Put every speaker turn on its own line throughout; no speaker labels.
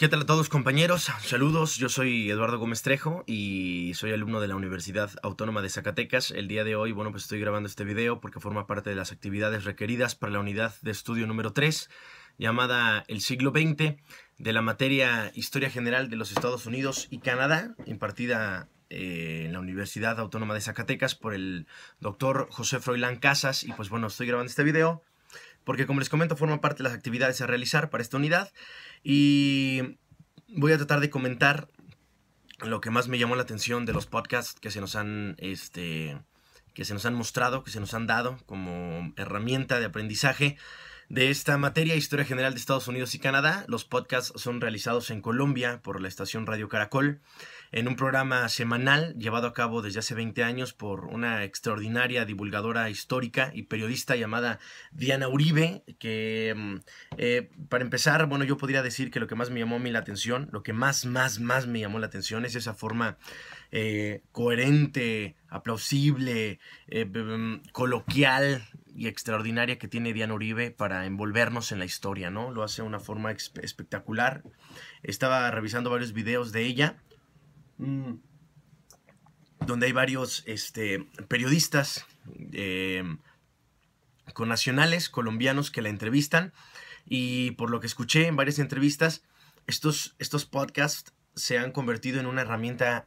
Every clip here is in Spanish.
¿Qué tal a todos compañeros? Saludos, yo soy Eduardo Gómez Trejo y soy alumno de la Universidad Autónoma de Zacatecas. El día de hoy, bueno, pues estoy grabando este video porque forma parte de las actividades requeridas para la unidad de estudio número 3, llamada El siglo XX, de la materia Historia General de los Estados Unidos y Canadá, impartida eh, en la Universidad Autónoma de Zacatecas por el doctor José Froilán Casas. Y pues bueno, estoy grabando este video porque, como les comento, forma parte de las actividades a realizar para esta unidad. Y voy a tratar de comentar lo que más me llamó la atención de los podcasts que se nos han, este, que se nos han mostrado, que se nos han dado como herramienta de aprendizaje de esta materia, Historia General de Estados Unidos y Canadá. Los podcasts son realizados en Colombia por la estación Radio Caracol en un programa semanal llevado a cabo desde hace 20 años por una extraordinaria divulgadora histórica y periodista llamada Diana Uribe, que mm, eh, para empezar, bueno, yo podría decir que lo que más me llamó a mí la atención, lo que más, más, más me llamó la atención es esa forma eh, coherente, aplausible, eh, coloquial y extraordinaria que tiene Diana Uribe para envolvernos en la historia, ¿no? Lo hace de una forma espectacular. Estaba revisando varios videos de ella Mm. donde hay varios este, periodistas eh, con nacionales colombianos que la entrevistan y por lo que escuché en varias entrevistas, estos, estos podcasts se han convertido en una herramienta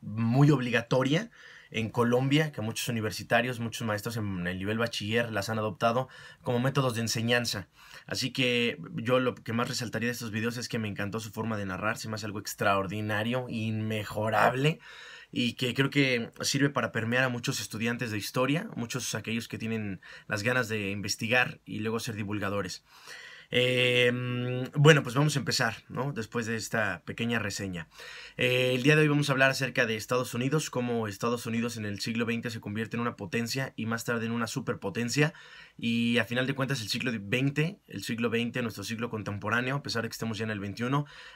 muy obligatoria en Colombia, que muchos universitarios, muchos maestros en el nivel bachiller las han adoptado como métodos de enseñanza. Así que yo lo que más resaltaría de estos videos es que me encantó su forma de narrar, se me hace algo extraordinario, inmejorable y que creo que sirve para permear a muchos estudiantes de historia, muchos aquellos que tienen las ganas de investigar y luego ser divulgadores. Em, bueno, pues vamos a empezar, ¿no? Después de esta pequeña reseña. Eh, el día de hoy vamos a hablar acerca de Estados Unidos, cómo Estados Unidos en el siglo XX se convierte en una potencia y más tarde en una superpotencia. Y a final de cuentas el siglo XX, el siglo XX, nuestro siglo contemporáneo, a pesar de que estemos ya en el XXI,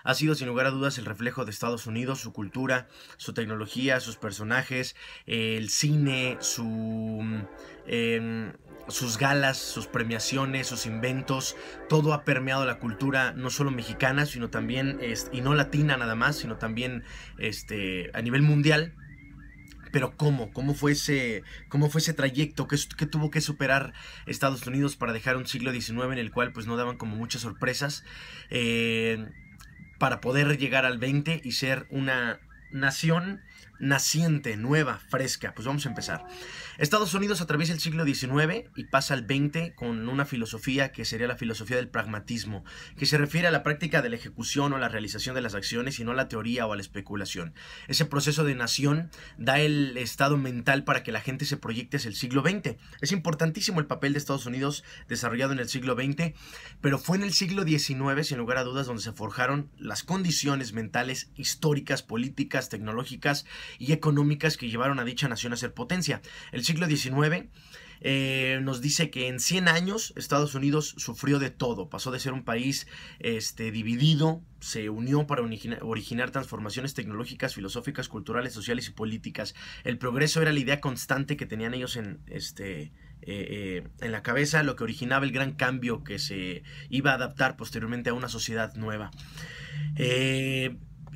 ha sido sin lugar a dudas el reflejo de Estados Unidos, su cultura, su tecnología, sus personajes, el cine, su Em, sus galas, sus premiaciones, sus inventos, todo ha permeado la cultura no solo mexicana, sino también, este, y no latina nada más, sino también este, a nivel mundial. Pero ¿cómo? ¿Cómo fue ese, cómo fue ese trayecto? ¿Qué, tuvo que superar Estados Unidos para dejar un siglo XIX en el cual pues no daban como muchas sorpresas? Eh, para poder llegar al 20 y ser una nación naciente, nueva, fresca. Pues vamos a empezar. Estados Unidos atraviesa el siglo XIX y pasa al XX con una filosofía que sería la filosofía del pragmatismo, que se refiere a la práctica de la ejecución o la realización de las acciones y no a la teoría o a la especulación. Ese proceso de nación da el estado mental para que la gente se proyecte hacia el siglo XX. Es importantísimo el papel de Estados Unidos desarrollado en el siglo XX, pero fue en el siglo XIX, sin lugar a dudas, donde se forjaron las condiciones mentales, históricas, políticas, tecnológicas, y económicas que llevaron a dicha nación a ser potencia. El siglo XIX eh, nos dice que en 100 años Estados Unidos sufrió de todo, pasó de ser un país este, dividido, se unió para originar transformaciones tecnológicas, filosóficas, culturales, sociales y políticas. El progreso era la idea constante que tenían ellos en, este, eh, eh, en la cabeza, lo que originaba el gran cambio que se iba a adaptar posteriormente a una sociedad nueva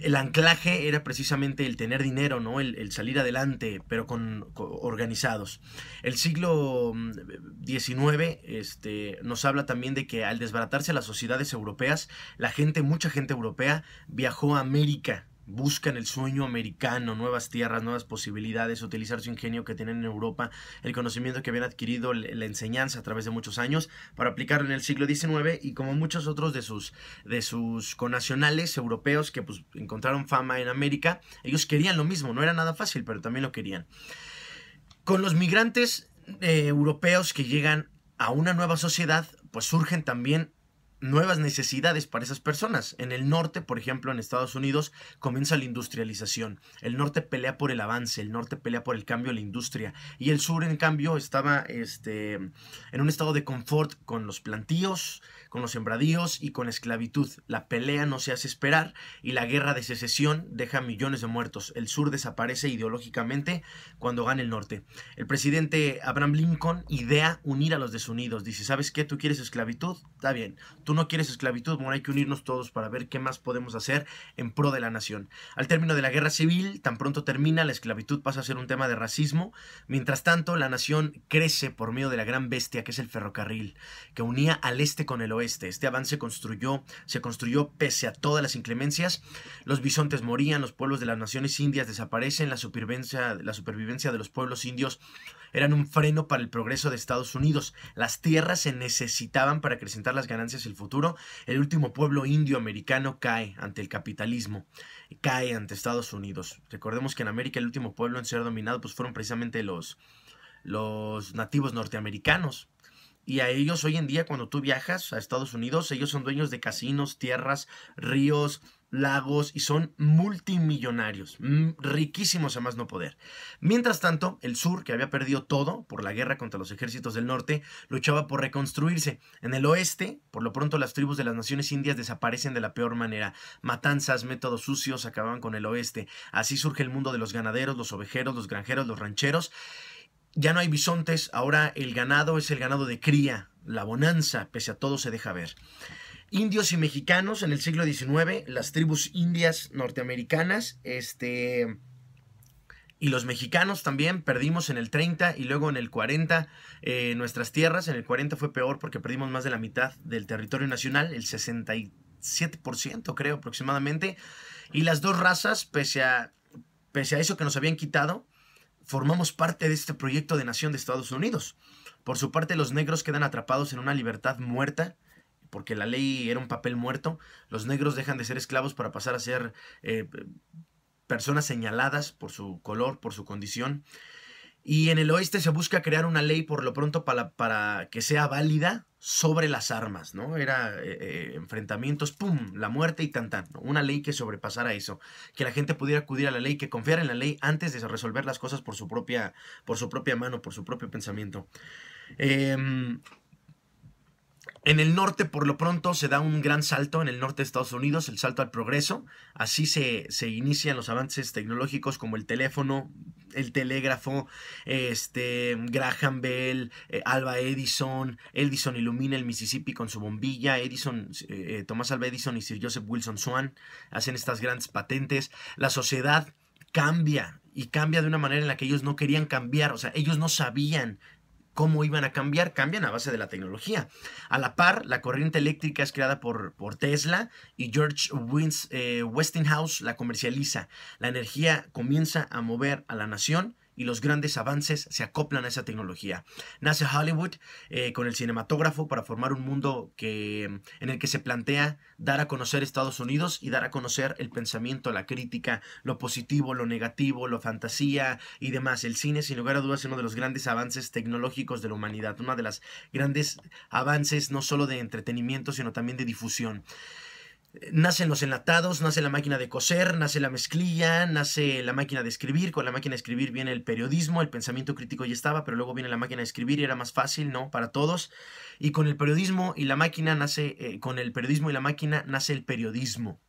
el anclaje era precisamente el tener dinero, ¿no? El, salir adelante, pero con, organizados. El siglo XIX mm, este, nos habla también de que al desbaratarse las sociedades europeas, la gente, mucha gente europea, viajó a América, buscan el sueño americano, nuevas tierras, nuevas posibilidades, utilizar su ingenio que tienen en Europa, el conocimiento que habían adquirido, la enseñanza a través de muchos años, para aplicarlo en el siglo XIX y como muchos otros de sus, de sus conacionales europeos que pues, encontraron fama en América, ellos querían lo mismo, no era nada fácil, pero también lo querían. Con los migrantes eh, europeos que llegan a una nueva sociedad, pues surgen también nuevas necesidades para esas personas. En el norte, por ejemplo, en Estados Unidos, comienza la industrialización. El norte pelea por el avance, el norte pelea por el cambio de la industria. Y el sur, en cambio, estaba este, en un estado de confort con los plantíos, con los sembradíos y con esclavitud. La pelea no se hace esperar y la guerra de secesión deja millones de muertos. El sur desaparece ideológicamente cuando gana el norte. El presidente Abraham Lincoln idea unir a los desunidos. Dice, ¿sabes qué? ¿Tú quieres esclavitud? Está bien. ¿Tú no quieres esclavitud? Bueno, hay que unirnos todos para ver qué más podemos hacer en pro de la nación. Al término de la guerra civil, tan pronto termina, la esclavitud pasa a ser un tema de racismo. Mientras tanto, la nación crece por medio de la gran bestia que es el ferrocarril, que unía al este con el oeste este avance construyó, se construyó pese a todas las inclemencias. Los bisontes morían, los pueblos de las naciones indias desaparecen, la supervivencia, de los pueblos indios eran un freno para el progreso de Estados Unidos. Las tierras se necesitaban para acrecentar las ganancias el futuro. El último pueblo indio americano cae ante el capitalismo, cae ante Estados Unidos. Recordemos que en América el último pueblo en ser dominado pues fueron precisamente los, los nativos norteamericanos. Y a ellos hoy en día, cuando tú viajas a Estados Unidos, ellos son dueños de casinos, tierras, ríos, lagos y son multimillonarios, mm, riquísimos a más no poder. Mientras tanto, el sur, que había perdido todo por la guerra contra los ejércitos del norte, luchaba por reconstruirse. En el oeste, por lo pronto, las tribus de las naciones indias desaparecen de la peor manera. Matanzas, métodos sucios acababan con el oeste. Así surge el mundo de los ganaderos, los ovejeros, los granjeros, los rancheros ya no hay bisontes, ahora el ganado es el ganado de cría, la bonanza, pese a todo se deja ver. Indios y mexicanos en el siglo XIX, las tribus indias norteamericanas, este... Y los mexicanos también perdimos en el 30 y luego en el 40 eh, nuestras tierras. En el 40 fue peor porque perdimos más de la mitad del territorio nacional, el 67% creo aproximadamente. Y las dos razas, pese a, pese a eso que nos habían quitado, formamos parte de este proyecto de nación de Estados Unidos. Por su parte, los negros quedan atrapados en una libertad muerta, porque la ley era un papel muerto. Los negros dejan de ser esclavos para pasar a ser eh, personas señaladas por su color, por su condición. Y en el oeste se busca crear una ley por lo pronto para, para que sea válida sobre las armas, ¿no? Era eh, eh, enfrentamientos, ¡pum!, la muerte y tan Una ley que sobrepasara eso, que la gente pudiera acudir a la ley, que confiara en la ley antes de resolver las cosas por su propia, por su propia mano, por su propio pensamiento. Eh, en el norte, por lo pronto, se da un gran salto en el norte de Estados Unidos, el salto al progreso. Así se, se inician los avances tecnológicos como el teléfono, el telégrafo, este, Graham Bell, eh, Alba Edison, Edison ilumina el Mississippi con su bombilla, Edison, eh, eh Tomás Alba Edison y Sir Joseph Wilson Swan hacen estas grandes patentes. La sociedad cambia y cambia de una manera en la que ellos no querían cambiar, o sea, ellos no sabían cómo iban a cambiar, cambian a base de la tecnología. A la par, la corriente eléctrica es creada por, por Tesla y George eh, Westinghouse la comercializa. La energía comienza a mover a la nación y los grandes avances se acoplan a esa tecnología. Nace Hollywood eh, con el cinematógrafo para formar un mundo que, en el que se plantea dar a conocer Estados Unidos y dar a conocer el pensamiento, la crítica, lo positivo, lo negativo, lo fantasía y demás. El cine, sin lugar a dudas, es uno de los grandes avances tecnológicos de la humanidad, uno de los grandes avances no solo de entretenimiento, sino también de difusión. Nacen los enlatados, nace la máquina de coser, nace la mezclilla, nace la máquina de escribir. Con la máquina de escribir viene el periodismo, el pensamiento crítico ya estaba, pero luego viene la máquina de escribir y era más fácil, ¿no? Para todos. Y con el periodismo y la máquina nace, eh, con el periodismo y la máquina nace el periodismo.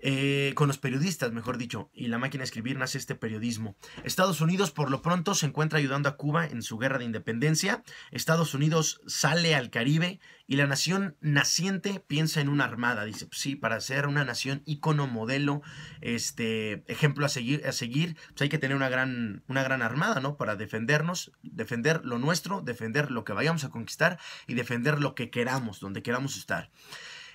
Eh, con los periodistas, mejor dicho, y la máquina de escribir nace este periodismo. Estados Unidos por lo pronto se encuentra ayudando a Cuba en su guerra de independencia, Estados Unidos sale al Caribe y la nación naciente piensa en una armada, dice, pues sí, para ser una nación icono modelo, este, ejemplo a seguir, a seguir pues hay que tener una gran, una gran armada, ¿no? Para defendernos, defender lo nuestro, defender lo que vayamos a conquistar y defender lo que queramos, donde queramos estar.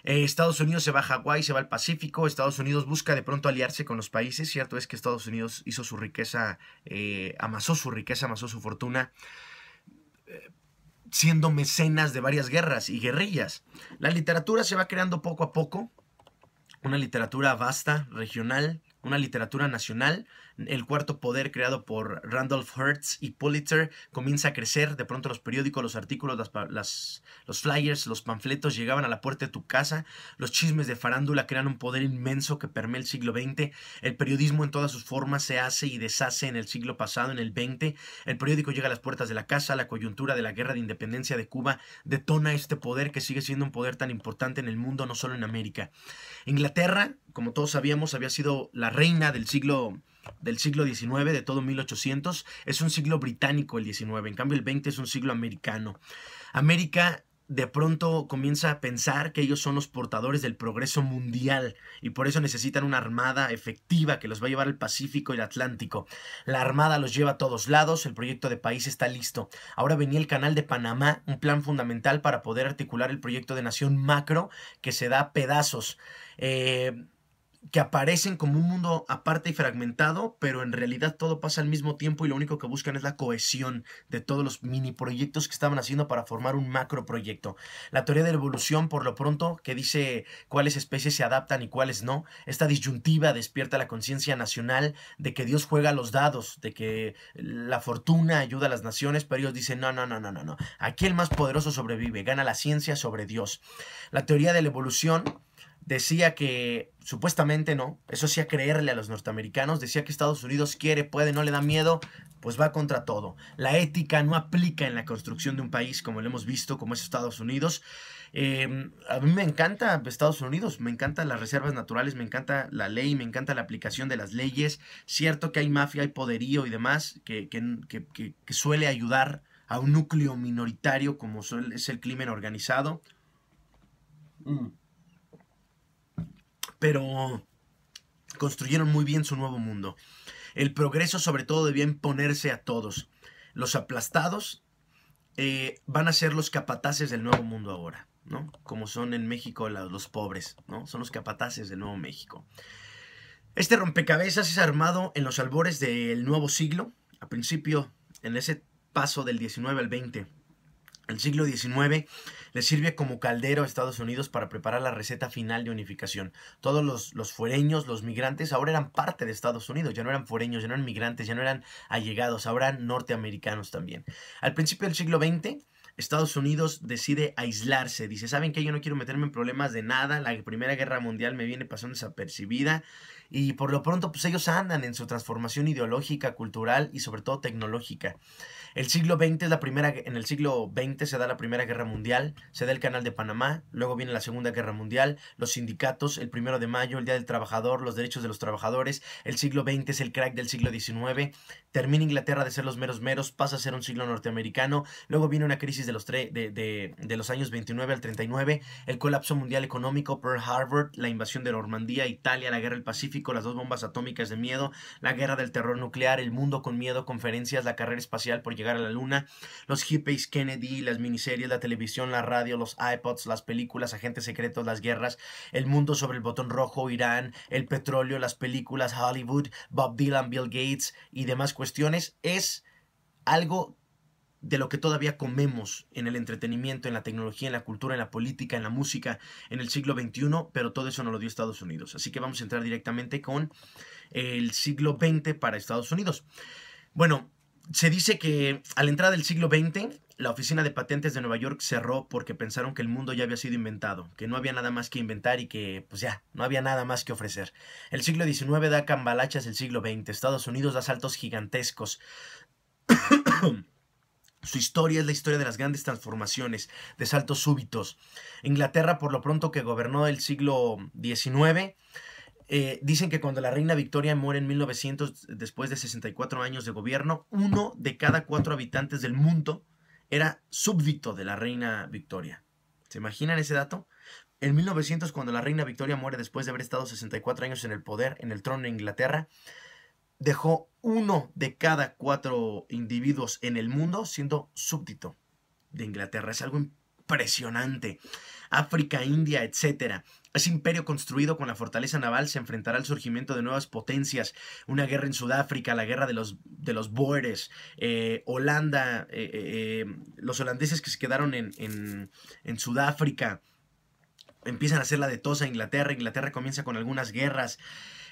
Eh, Estados Unidos se va a Hawái, se va al Pacífico, Estados Unidos busca de pronto aliarse con los países, cierto es que Estados Unidos hizo su riqueza, eh, amasó su riqueza, amasó su fortuna, eh, siendo mecenas de varias guerras y guerrillas. La literatura se va creando poco a poco, una literatura vasta, regional, una literatura nacional, el cuarto poder creado por Randolph Hertz y Pulitzer comienza a crecer. De pronto los periódicos, los artículos, las, los flyers, los panfletos llegaban a la puerta de tu casa. Los chismes de farándula crean un poder inmenso que permea el siglo XX. El periodismo en todas sus formas se hace y deshace en el siglo pasado, en el XX. El periódico llega a las puertas de la casa. La coyuntura de la guerra de independencia de Cuba detona este poder que sigue siendo un poder tan importante en el mundo, no solo en América. Inglaterra, como todos sabíamos, había sido la reina del siglo del siglo XIX, de todo 1800, es un siglo británico el XIX, en cambio el XX es un siglo americano. América de pronto comienza a pensar que ellos son los portadores del progreso mundial y por eso necesitan una armada efectiva que los va a llevar al Pacífico y el Atlántico. La armada los lleva a todos lados, el proyecto de país está listo. Ahora venía el canal de Panamá, un plan fundamental para poder articular el proyecto de nación macro que se da a pedazos. Eh, que aparecen como un mundo aparte y fragmentado, pero en realidad todo pasa al mismo tiempo y lo único que buscan es la cohesión de todos los mini proyectos que estaban haciendo para formar un macro proyecto. La teoría de la evolución, por lo pronto, que dice cuáles especies se adaptan y cuáles no, esta disyuntiva despierta la conciencia nacional de que Dios juega los dados, de que la fortuna ayuda a las naciones, pero ellos dicen, no, no, no, no, no, no. Aquí el más poderoso sobrevive, gana la ciencia sobre Dios. La teoría de la evolución decía que supuestamente no, eso sí creerle a los norteamericanos, decía que Estados Unidos quiere, puede, no le da miedo, pues va contra todo. La ética no aplica en la construcción de un país como lo hemos visto, como es Estados Unidos. Em, a mí me encanta Estados Unidos, me encantan las reservas naturales, me encanta la ley, me encanta la aplicación de las leyes. Cierto que hay mafia, hay poderío y demás que, suele ayudar a un núcleo minoritario como es el crimen organizado. Mm pero construyeron muy bien su nuevo mundo. El progreso sobre todo debía imponerse a todos. Los aplastados eh, van a ser los capataces del nuevo mundo ahora, ¿no? Como son en México los, pobres, ¿no? Son los capataces del nuevo México. Este rompecabezas es armado en los albores del nuevo siglo, a principio, en ese paso del 19 al 20. El siglo XIX le sirve como caldero a Estados Unidos para preparar la receta final de unificación. Todos los, los, fuereños, los migrantes, ahora eran parte de Estados Unidos, ya no eran fuereños, ya no eran migrantes, ya no eran allegados, ahora eran norteamericanos también. Al principio del siglo XX, Estados Unidos decide aislarse, dice, ¿saben qué? Yo no quiero meterme en problemas de nada, la Primera Guerra Mundial me viene pasando desapercibida y por lo pronto pues ellos andan en su transformación ideológica, cultural y sobre todo tecnológica. El siglo XX es la primera, en el siglo XX se da la Primera Guerra Mundial, se da el Canal de Panamá, luego viene la Segunda Guerra Mundial, los sindicatos, el primero de mayo, el Día del Trabajador, los derechos de los trabajadores, el siglo XX es el crack del siglo XIX, termina Inglaterra de ser los meros meros, pasa a ser un siglo norteamericano, luego viene una crisis de los, de, de, los años 29 al 39, el colapso mundial económico, Pearl Harbor, la invasión de Normandía, Italia, la guerra del Pacífico, las dos bombas atómicas de miedo, la guerra del terror nuclear, el mundo con miedo, conferencias, la carrera espacial por a la luna, los hippies Kennedy, las miniseries, la televisión, la radio, los iPods, las películas, agentes secretos, las guerras, el mundo sobre el botón rojo, Irán, el petróleo, las películas, Hollywood, Bob Dylan, Bill Gates y demás cuestiones, es algo de lo que todavía comemos en el entretenimiento, en la tecnología, en la cultura, en la política, en la música, en el siglo XXI, pero todo eso nos lo dio Estados Unidos. Así que vamos a entrar directamente con el siglo XX para Estados Unidos. Bueno, se dice que a la entrada del siglo XX, la oficina de patentes de Nueva York cerró porque pensaron que el mundo ya había sido inventado, que no había nada más que inventar y que, pues ya, no había nada más que ofrecer. El siglo XIX da cambalachas del siglo XX, Estados Unidos da saltos gigantescos. Su historia es la historia de las grandes transformaciones, de saltos súbitos. Inglaterra, por lo pronto que gobernó el siglo XIX, eh, dicen que cuando la reina Victoria muere en 1900, después de 64 años de gobierno, uno de cada cuatro habitantes del mundo era súbdito de la reina Victoria. ¿Se imaginan ese dato? En 1900, cuando la reina Victoria muere después de haber estado 64 años en el poder, en el trono de Inglaterra, dejó uno de cada cuatro individuos en el mundo siendo súbdito de Inglaterra. Es algo impresionante. África, India, etc. Ese imperio construido con la fortaleza naval se enfrentará al surgimiento de nuevas potencias, una guerra en Sudáfrica, la guerra de los, de los Boeres, eh, Holanda, eh, eh, los holandeses que se quedaron en, Sudáfrica, empiezan a hacer la de tosa Inglaterra, Inglaterra comienza con algunas guerras.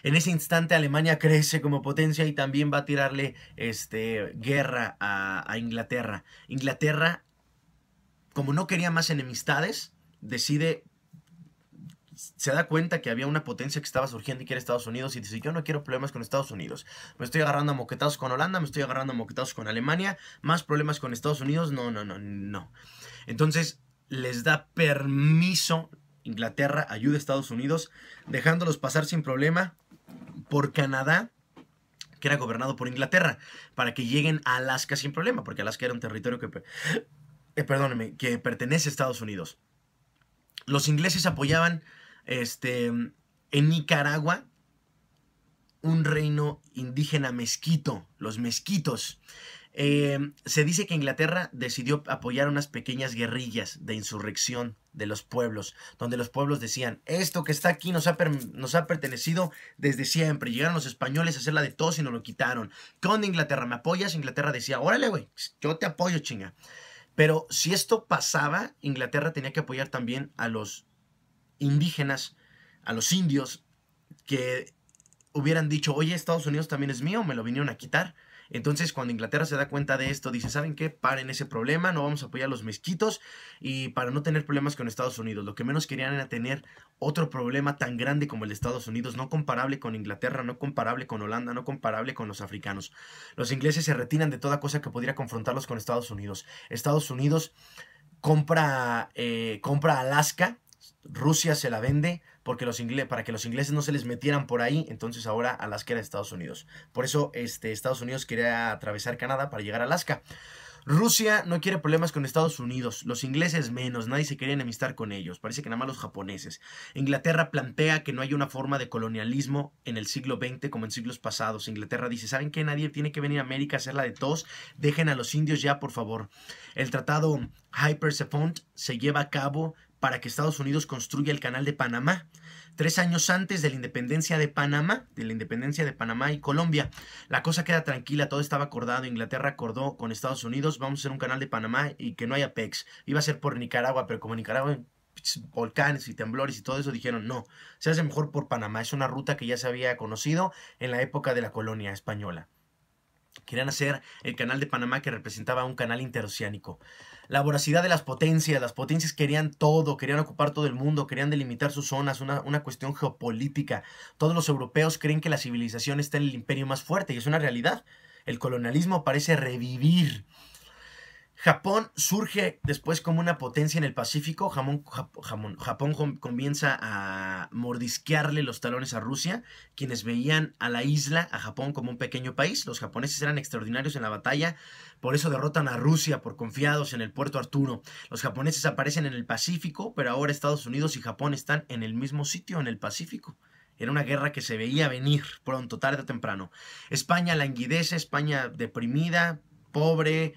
En ese instante Alemania crece como potencia y también va a tirarle este, guerra a Inglaterra. Inglaterra como no quería más enemistades, decide, se da cuenta que había una potencia que estaba surgiendo y que era Estados Unidos y dice, yo no quiero problemas con Estados Unidos. Me estoy agarrando a moquetados con Holanda, me estoy agarrando a moquetados con Alemania, más problemas con Estados Unidos, no, no, no, no. Entonces les da permiso, Inglaterra ayuda a Estados Unidos, dejándolos pasar sin problema por Canadá que era gobernado por Inglaterra, para que lleguen a Alaska sin problema, porque Alaska era un territorio que eh, perdóneme, que pertenece a Estados Unidos. Los ingleses apoyaban este, en Nicaragua un reino indígena mezquito, los mezquitos. Eh, se dice que Inglaterra decidió apoyar unas pequeñas guerrillas de insurrección de los pueblos, donde los pueblos decían, esto que está aquí nos ha, nos ha pertenecido desde siempre, llegaron los españoles a hacerla de todos y nos lo quitaron. con Inglaterra? ¿Me apoyas? Inglaterra decía, órale, güey, yo te apoyo, chinga. Pero si esto pasaba, Inglaterra tenía que apoyar también a los indígenas, a los indios, que hubieran dicho, oye, Estados Unidos también es mío, me lo vinieron a quitar. Entonces, cuando Inglaterra se da cuenta de esto, dice, ¿saben qué? Paren ese problema, no vamos a apoyar a los mezquitos y para no tener problemas con Estados Unidos. Lo que menos querían era tener otro problema tan grande como el de Estados Unidos, no comparable con Inglaterra, no comparable con Holanda, no comparable con los africanos. Los ingleses se retiran de toda cosa que pudiera confrontarlos con Estados Unidos. Estados Unidos compra, eh, compra Alaska, Rusia se la vende, porque los para que los ingleses no se les metieran por ahí, entonces ahora Alaska era Estados Unidos. Por eso este, Estados Unidos quería atravesar Canadá para llegar a Alaska. Rusia no quiere problemas con Estados Unidos, los ingleses menos, nadie se quería enemistar con ellos, parece que nada más los japoneses. Inglaterra plantea que no hay una forma de colonialismo en el siglo XX como en siglos pasados. Inglaterra dice, ¿saben qué? Nadie tiene que venir a América a la de tos, dejen a los indios ya, por favor. El tratado Hypersephont se lleva a cabo para que Estados Unidos construya el canal de Panamá, tres años antes de la independencia de Panamá, de la independencia de Panamá y Colombia. La cosa queda tranquila, todo estaba acordado, Inglaterra acordó con Estados Unidos, vamos a hacer un canal de Panamá y que no haya PEX. Iba a ser por Nicaragua, pero como Nicaragua pues, volcanes y temblores y todo eso dijeron no, se hace mejor por Panamá, es una ruta que ya se había conocido en la época de la colonia española. Querían hacer el canal de Panamá que representaba un canal interoceánico. La voracidad de las potencias, las potencias querían todo, querían ocupar todo el mundo, querían delimitar sus zonas, una, una cuestión geopolítica. Todos los europeos creen que la civilización está en el imperio más fuerte y es una realidad. El colonialismo parece revivir Japón surge después como una potencia en el Pacífico. Japón, Japón comienza a mordisquearle los talones a Rusia, quienes veían a la isla, a Japón, como un pequeño país. Los japoneses eran extraordinarios en la batalla, por eso derrotan a Rusia por confiados en el puerto Arturo. Los japoneses aparecen en el Pacífico, pero ahora Estados Unidos y Japón están en el mismo sitio, en el Pacífico. Era una guerra que se veía venir pronto, tarde o temprano. España languidece, España deprimida, pobre,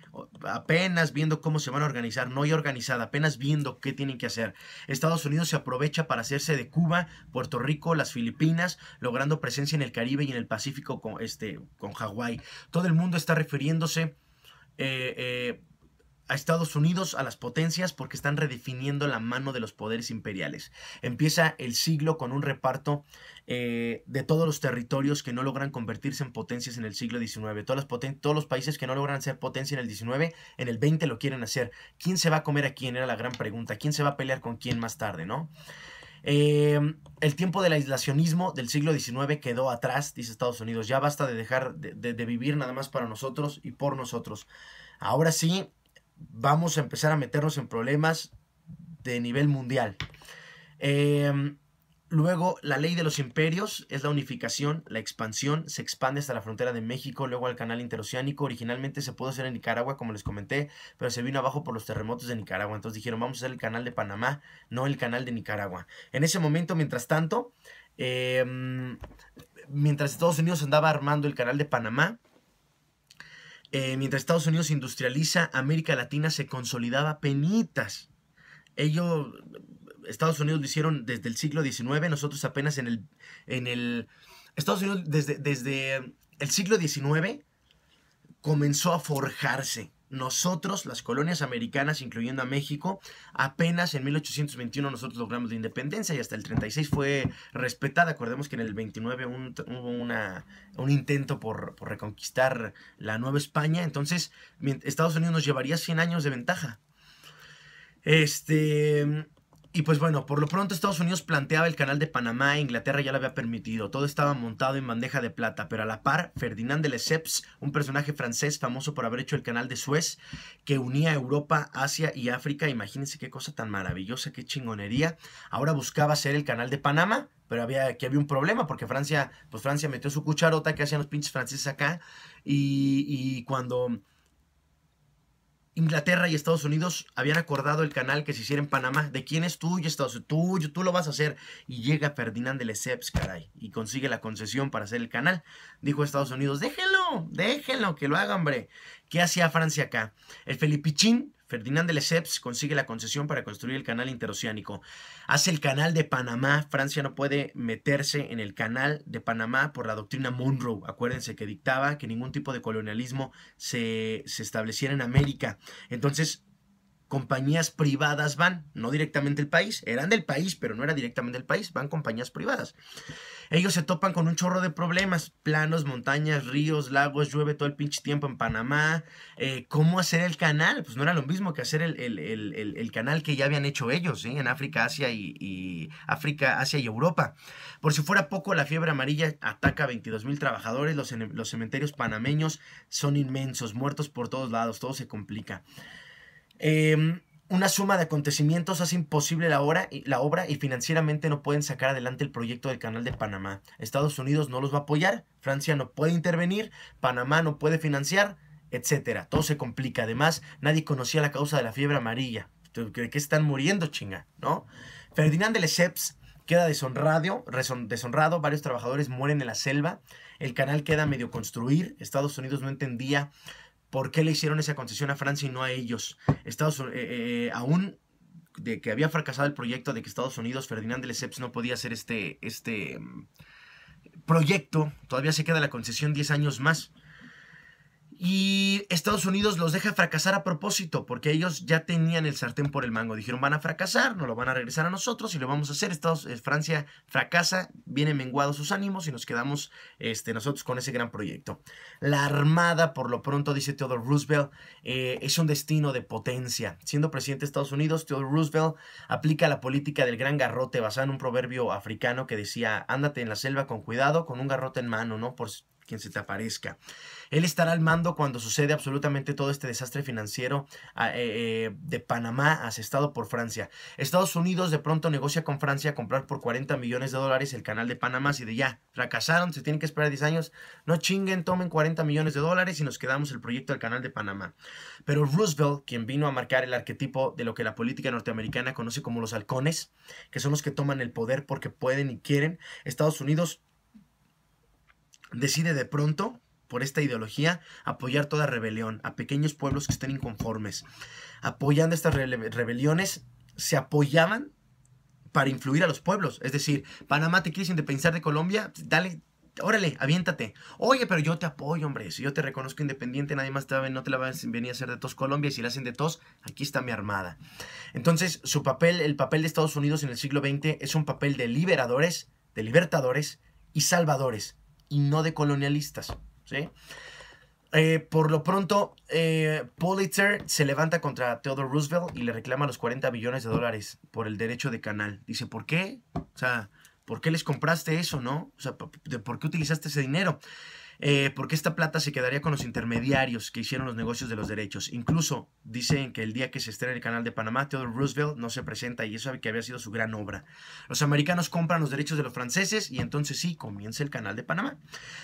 apenas viendo cómo se van a organizar, no hay organizada, apenas viendo qué tienen que hacer. Estados Unidos se aprovecha para hacerse de Cuba, Puerto Rico, las Filipinas, logrando presencia en el Caribe y en el Pacífico con, este, con Hawái. Todo el mundo está refiriéndose eh, eh, a Estados Unidos, a las potencias, porque están redefiniendo la mano de los poderes imperiales. Empieza el siglo con un reparto eh, de todos los territorios que no logran convertirse en potencias en el siglo XIX. todos los países que no logran ser potencia en el XIX, en el XX lo quieren hacer. ¿Quién se va a comer a quién? Era la gran pregunta. ¿Quién se va a pelear con quién más tarde, no? Eh, el tiempo del aislacionismo del siglo XIX quedó atrás, dice Estados Unidos. Ya basta de dejar de vivir nada más para nosotros y por nosotros. Ahora sí, vamos a empezar a meternos en problemas de nivel mundial. Em, luego, la ley de los imperios es la unificación, la expansión, se expande hasta la frontera de México, luego al canal interoceánico. Originalmente se pudo hacer en Nicaragua, como les comenté, pero se vino abajo por los terremotos de Nicaragua. Entonces dijeron, vamos a hacer el canal de Panamá, no el canal de Nicaragua. En ese momento, mientras tanto, em, mientras Estados Unidos andaba armando el canal de Panamá, eh, mientras Estados Unidos industrializa, América Latina se consolidaba penitas. Ellos, Estados Unidos lo hicieron desde el siglo XIX, nosotros apenas en el... En el Estados Unidos desde, desde el siglo XIX comenzó a forjarse nosotros, las colonias americanas, incluyendo a México, apenas en 1821 nosotros logramos la independencia y hasta el 36 fue respetada. Acordemos que en el 29 hubo un intento por, por, reconquistar la Nueva España, entonces Estados Unidos nos llevaría 100 años de ventaja. Este, y pues bueno, por lo pronto Estados Unidos planteaba el canal de Panamá, Inglaterra ya lo había permitido, todo estaba montado en bandeja de plata, pero a la par, Ferdinand de Lesseps, un personaje francés famoso por haber hecho el canal de Suez, que unía Europa, Asia y África, imagínense qué cosa tan maravillosa, qué chingonería, ahora buscaba hacer el canal de Panamá, pero había, aquí había un problema porque Francia, pues Francia metió su cucharota que hacían los pinches franceses acá, y, y cuando Inglaterra y Estados Unidos habían acordado el canal que se hiciera en Panamá. ¿De quién es tuyo, Estados Tuyo, tú lo vas a hacer. Y llega Ferdinand de Lesseps, caray, y consigue la concesión para hacer el canal. Dijo Estados Unidos, déjenlo, déjenlo, que lo haga, hombre. ¿Qué hacía Francia acá? El Felipichín Ferdinand de Lesseps consigue la concesión para construir el canal interoceánico. Hace el canal de Panamá. Francia no puede meterse en el canal de Panamá por la doctrina Monroe. Acuérdense que dictaba que ningún tipo de colonialismo se, se estableciera en América. Entonces, compañías privadas van, no directamente el país, eran del país, pero no era directamente el país, van compañías privadas. Ellos se topan con un chorro de problemas, planos, montañas, ríos, lagos, llueve todo el pinche tiempo en Panamá, eh, cómo hacer el canal, pues no era lo mismo que hacer el, canal que ya habían hecho ellos, en África, Asia y, África, Asia y Europa. Por si fuera poco, la fiebre amarilla ataca a 22 mil trabajadores, los, los cementerios panameños son inmensos, muertos por todos lados, todo se complica. Em, una suma de acontecimientos hace imposible la obra, y, la obra y financieramente no pueden sacar adelante el proyecto del Canal de Panamá. Estados Unidos no los va a apoyar, Francia no puede intervenir, Panamá no puede financiar, etcétera. Todo se complica. Además, nadie conocía la causa de la fiebre amarilla. ¿De qué están muriendo, chinga? ¿No? Ferdinand de Lesseps queda deshonrado, deshonrado, varios trabajadores mueren en la selva, el canal queda medio construir, Estados Unidos no entendía ¿Por qué le hicieron esa concesión a Francia y no a ellos? Estados eh, eh, eh, aún de que había fracasado el proyecto de que Estados Unidos, Ferdinand de Lesseps, no podía hacer este, este mm, proyecto, todavía se queda la concesión 10 años más. Y Estados Unidos los deja fracasar a propósito, porque ellos ya tenían el sartén por el mango. Dijeron, van a fracasar, no lo van a regresar a nosotros y lo vamos a hacer. Eh, Francia fracasa, viene menguados sus ánimos y nos quedamos este, nosotros con ese gran proyecto. La Armada, por lo pronto, dice Theodore Roosevelt, eh, es un destino de potencia. Siendo presidente de Estados Unidos, Theodore Roosevelt aplica la política del gran garrote, basada en un proverbio africano que decía, ándate en la selva con cuidado, con un garrote en mano, ¿no? Por, quien se te aparezca. Él estará al mando cuando sucede absolutamente todo este desastre financiero ah, eh, eh, de Panamá asestado por Francia. Estados Unidos de pronto negocia con Francia a comprar por 40 millones de dólares el canal de Panamá. Si de ya, fracasaron, se tienen que esperar 10 años. No chinguen, tomen 40 millones de dólares y nos quedamos el proyecto del canal de Panamá. Pero Roosevelt, quien vino a marcar el arquetipo de lo que la política norteamericana conoce como los halcones, que son los que toman el poder porque pueden y quieren, Estados Unidos decide de pronto, por esta ideología, apoyar toda rebelión a pequeños pueblos que estén inconformes. Apoyando estas rebeliones, se apoyaban para influir a los pueblos. Es decir, Panamá te quiere independizar de Colombia, dale, órale, aviéntate. Oye, pero yo te apoyo, hombre. Si yo te reconozco independiente, nadie más te va, no te la a venir a hacer de tos Colombia. Si la hacen de tos, aquí está mi armada. Entonces, su papel, el papel de Estados Unidos en el siglo XX es un papel de liberadores, de libertadores y salvadores y no de colonialistas. ¿sí? Eh, por lo pronto, eh, Pulitzer se levanta contra Theodore Roosevelt y le reclama los 40 billones de dólares por el derecho de canal. Dice, ¿por qué? O sea, ¿por qué les compraste eso, no? O sea, ¿por qué utilizaste ese dinero? Eh, porque esta plata se quedaría con los intermediarios que hicieron los negocios de los derechos. Incluso dicen que el día que se estrena el canal de Panamá, Theodore Roosevelt no se presenta y eso que había sido su gran obra. Los americanos compran los derechos de los franceses y entonces sí, comienza el canal de Panamá.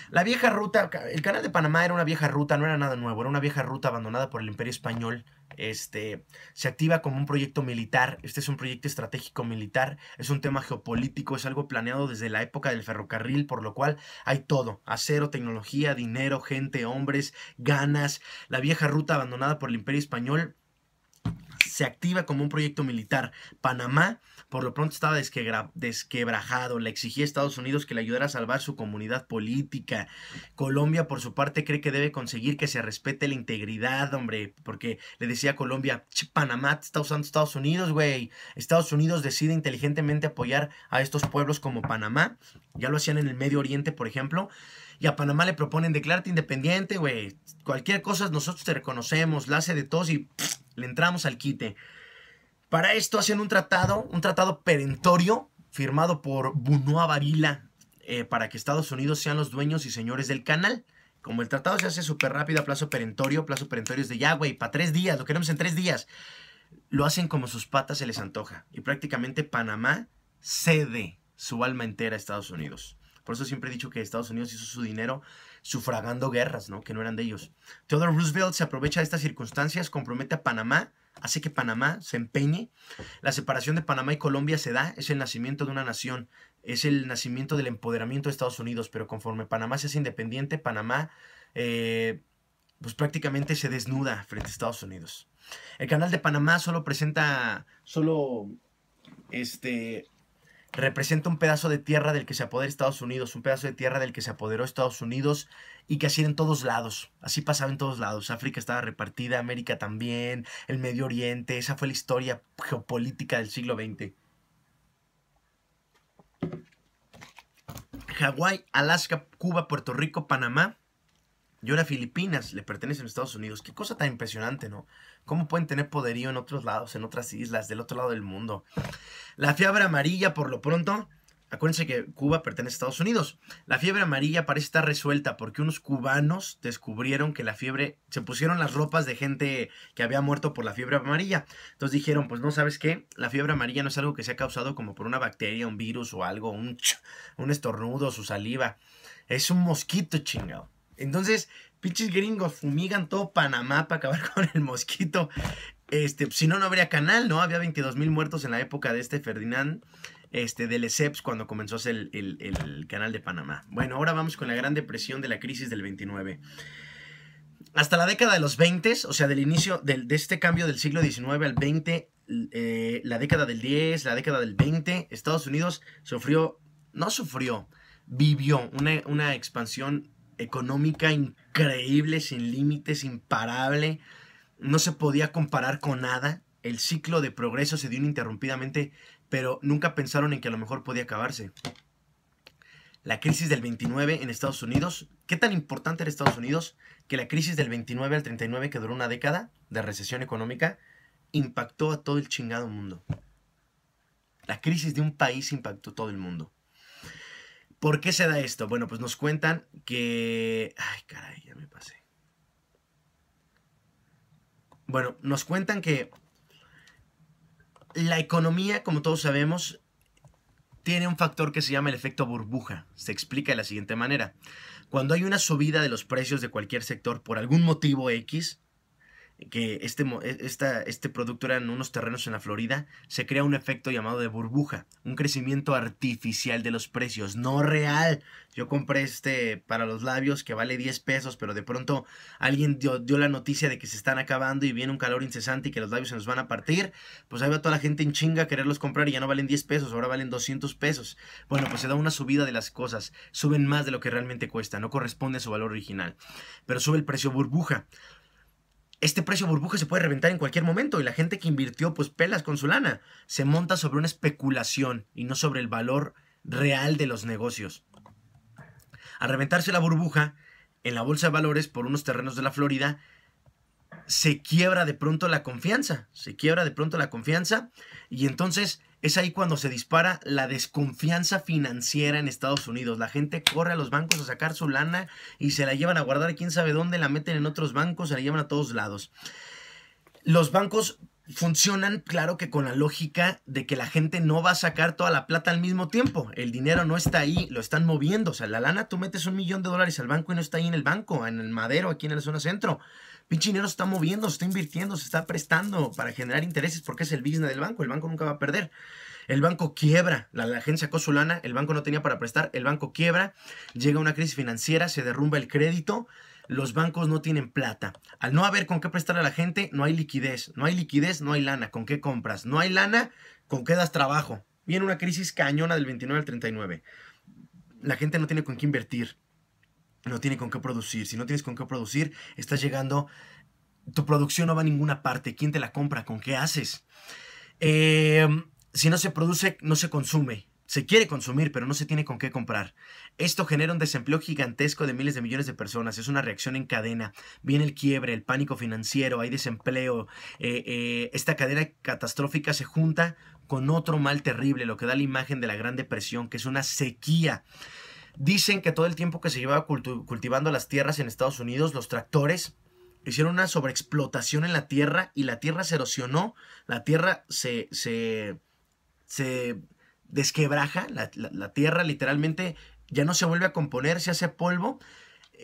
La vieja ruta, el canal de Panamá era una vieja ruta, no era nada nuevo, era una vieja ruta abandonada por el imperio español este, se activa como un proyecto militar, este es un proyecto estratégico militar, es un tema geopolítico, es algo planeado desde la época del ferrocarril, por lo cual hay todo, acero, tecnología, dinero, gente, hombres, ganas, la vieja ruta abandonada por el imperio español se activa como un proyecto militar. Panamá por lo pronto estaba desquebrajado, le exigía a Estados Unidos que le ayudara a salvar su comunidad política. Colombia, por su parte, cree que debe conseguir que se respete la integridad, hombre, porque le decía a Colombia, Panamá te está usando Estados Unidos, güey. Estados Unidos decide inteligentemente apoyar a estos pueblos como Panamá, ya lo hacían en el Medio Oriente, por ejemplo. Y a Panamá le proponen declararte independiente, güey. Cualquier cosa nosotros te reconocemos, la hace de todos y le entramos al quite. Para esto hacen un tratado, un tratado perentorio firmado por Bunua Varila eh, para que Estados Unidos sean los dueños y señores del canal. Como el tratado se hace súper rápido a plazo perentorio, plazo perentorio es de ya, güey, para tres días, lo queremos en tres días. Lo hacen como sus patas se les antoja. Y prácticamente Panamá cede su alma entera a Estados Unidos. Por eso siempre he dicho que Estados Unidos hizo su dinero sufragando guerras, ¿no? Que no eran de ellos. Theodore Roosevelt se aprovecha de estas circunstancias, compromete a Panamá hace que Panamá se empeñe. La separación de Panamá y Colombia se da, es el nacimiento de una nación, es el nacimiento del empoderamiento de Estados Unidos, pero conforme Panamá se hace independiente, Panamá eh, pues prácticamente se desnuda frente a Estados Unidos. El canal de Panamá solo presenta, solo este, representa un pedazo de tierra del que se apoderó Estados Unidos, un pedazo de tierra del que se apoderó Estados Unidos y que así en todos lados, así pasaba en todos lados. África estaba repartida, América también, el Medio Oriente, esa fue la historia geopolítica del siglo XX. Hawái, Alaska, Cuba, Puerto Rico, Panamá y ahora Filipinas le pertenecen a Estados Unidos. Qué cosa tan impresionante, ¿no? ¿Cómo pueden tener poderío en otros lados, en otras islas, del otro lado del mundo? La fiebre amarilla, por lo pronto, acuérdense que Cuba pertenece a Estados Unidos. La fiebre amarilla parece estar resuelta porque unos cubanos descubrieron que la fiebre, se pusieron las ropas de gente que había muerto por la fiebre amarilla. Entonces dijeron, pues no sabes qué, la fiebre amarilla no es algo que se ha causado como por una bacteria, un virus o algo, un, un estornudo, su saliva. Es un mosquito chingado. Entonces Pinches gringos fumigan todo Panamá para acabar con el mosquito. Este, si no, no habría canal, ¿no? Había 22.000 muertos en la época de este Ferdinand, este, del ESEPS, cuando comenzó a el, canal de Panamá. Bueno, ahora vamos con la gran depresión de la crisis del 29 hasta la década de los 20, o sea, del inicio de este cambio del siglo XIX al 20, eh, la década del 10, la década del 20, Estados Unidos sufrió, no sufrió, vivió una, expansión económica increíble increíble, sin límites, imparable. No se podía comparar con nada. El ciclo de progreso se dio ininterrumpidamente, pero nunca pensaron en que a lo mejor podía acabarse. La crisis del 29 en Estados Unidos. ¿Qué tan importante era Estados Unidos que la crisis del 29 al 39, que duró una década de recesión económica, impactó a todo el chingado mundo? La crisis de un país impactó a todo el mundo. ¿Por qué se da esto? Bueno, pues nos cuentan que... Ay, caray, ya me pasé. Bueno, nos cuentan que la economía, como todos sabemos, tiene un factor que se llama el efecto burbuja. Se explica de la siguiente manera. Cuando hay una subida de los precios de cualquier sector por algún motivo X, que este, e, esta, este producto unos terrenos en la Florida, se crea un efecto llamado de burbuja, un crecimiento artificial de los precios, no real. Yo compré este para los labios que vale 10 pesos, pero de pronto alguien dio, dio la noticia de que se están acabando y viene un calor incesante y que los labios se nos van a partir. Pues ahí va toda la gente en chinga a quererlos comprar y ya no valen 10 pesos, ahora valen 200 pesos. Bueno, pues se da una subida de las cosas, suben más de lo que realmente cuesta, no corresponde a su valor original, pero sube el precio burbuja este precio burbuja se puede reventar en cualquier momento y la gente que invirtió pues pelas con su lana. Se monta sobre una especulación y no sobre el valor real de los negocios. Al reventarse la burbuja en la bolsa de valores por unos terrenos de la Florida, se quiebra de pronto la confianza, se quiebra de pronto la confianza y entonces es ahí cuando se dispara la desconfianza financiera en Estados Unidos. La gente corre a los bancos a sacar su lana y se la llevan a guardar quién sabe dónde, la meten en otros bancos, se la llevan a todos lados. Los bancos funcionan, claro que con la lógica de que la gente no va a sacar toda la plata al mismo tiempo. El dinero no está ahí, lo están moviendo. O sea, la lana, tú metes un millón de dólares al banco y no está ahí en el banco, en el madero, aquí en la zona centro. Pinche dinero se está moviendo, se está invirtiendo, se está prestando para generar intereses porque es el business del banco. El banco nunca va a perder. El banco quiebra, la, agencia sacó el banco no tenía para prestar, el banco quiebra, llega una crisis financiera, se derrumba el crédito los bancos no tienen plata. Al no haber con qué prestar a la gente, no hay liquidez. No hay liquidez, no hay lana. ¿Con qué compras? No hay lana, ¿con qué das trabajo? Viene una crisis cañona del 29 al 39. La gente no tiene con qué invertir. No tiene con qué producir. Si no tienes con qué producir, estás llegando... Tu producción no va a ninguna parte. ¿Quién te la compra? ¿Con qué haces? Eh, si no se produce, no se consume. Se quiere consumir, pero no se tiene con qué comprar. Esto genera un desempleo gigantesco de miles de millones de personas. Es una reacción en cadena. Viene el quiebre, el pánico financiero, hay desempleo. Eh, eh, esta cadena catastrófica se junta con otro mal terrible, lo que da la imagen de la Gran Depresión, que es una sequía. Dicen que todo el tiempo que se llevaba cultivando las tierras en Estados Unidos, los tractores hicieron una sobreexplotación en la tierra y la tierra se erosionó, la tierra se, se desquebraja la, tierra, literalmente ya no se vuelve a componer, se hace polvo.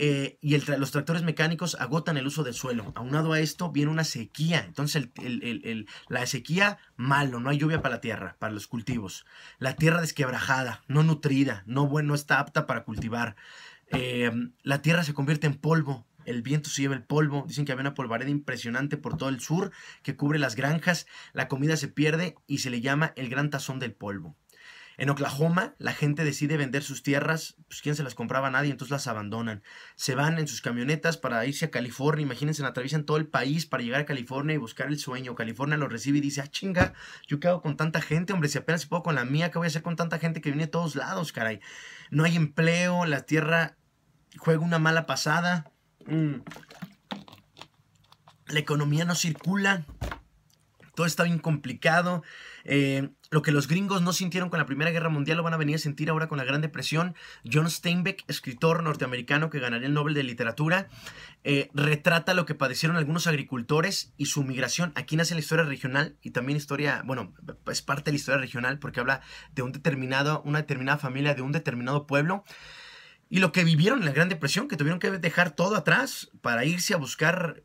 Eh, y los tractores mecánicos agotan el uso del suelo. Aunado a esto viene una sequía. Entonces la sequía, malo, no hay lluvia para la tierra, para los cultivos. La tierra desquebrajada, no nutrida, no, bueno, está apta para cultivar. Eh, la tierra se convierte en polvo. El viento se lleva el polvo. Dicen que había una polvareda impresionante por todo el sur que cubre las granjas. La comida se pierde y se le llama el gran tazón del polvo. En Oklahoma, la gente decide vender sus tierras, pues quién se las compraba nadie, entonces las abandonan. Se van en sus camionetas para irse a California, imagínense, atraviesan todo el país para llegar a California y buscar el sueño. California lo recibe y dice, ah, chinga, yo qué hago con tanta gente, hombre, si apenas puedo con la mía, ¿qué voy a hacer con tanta gente que viene de todos lados, caray? No hay empleo, la tierra juega una mala pasada. Mm. La economía no circula todo está bien complicado. Eh, lo que los gringos no sintieron con la Primera Guerra Mundial lo van a venir a sentir ahora con la Gran Depresión. John Steinbeck, escritor norteamericano que ganaría el Nobel de Literatura, eh, retrata lo que padecieron algunos agricultores y su migración. Aquí nace la historia regional y también historia, bueno, es parte de la historia regional porque habla de un determinado, una determinada familia de un determinado pueblo. Y lo que vivieron en la Gran Depresión, que tuvieron que dejar todo atrás para irse a buscar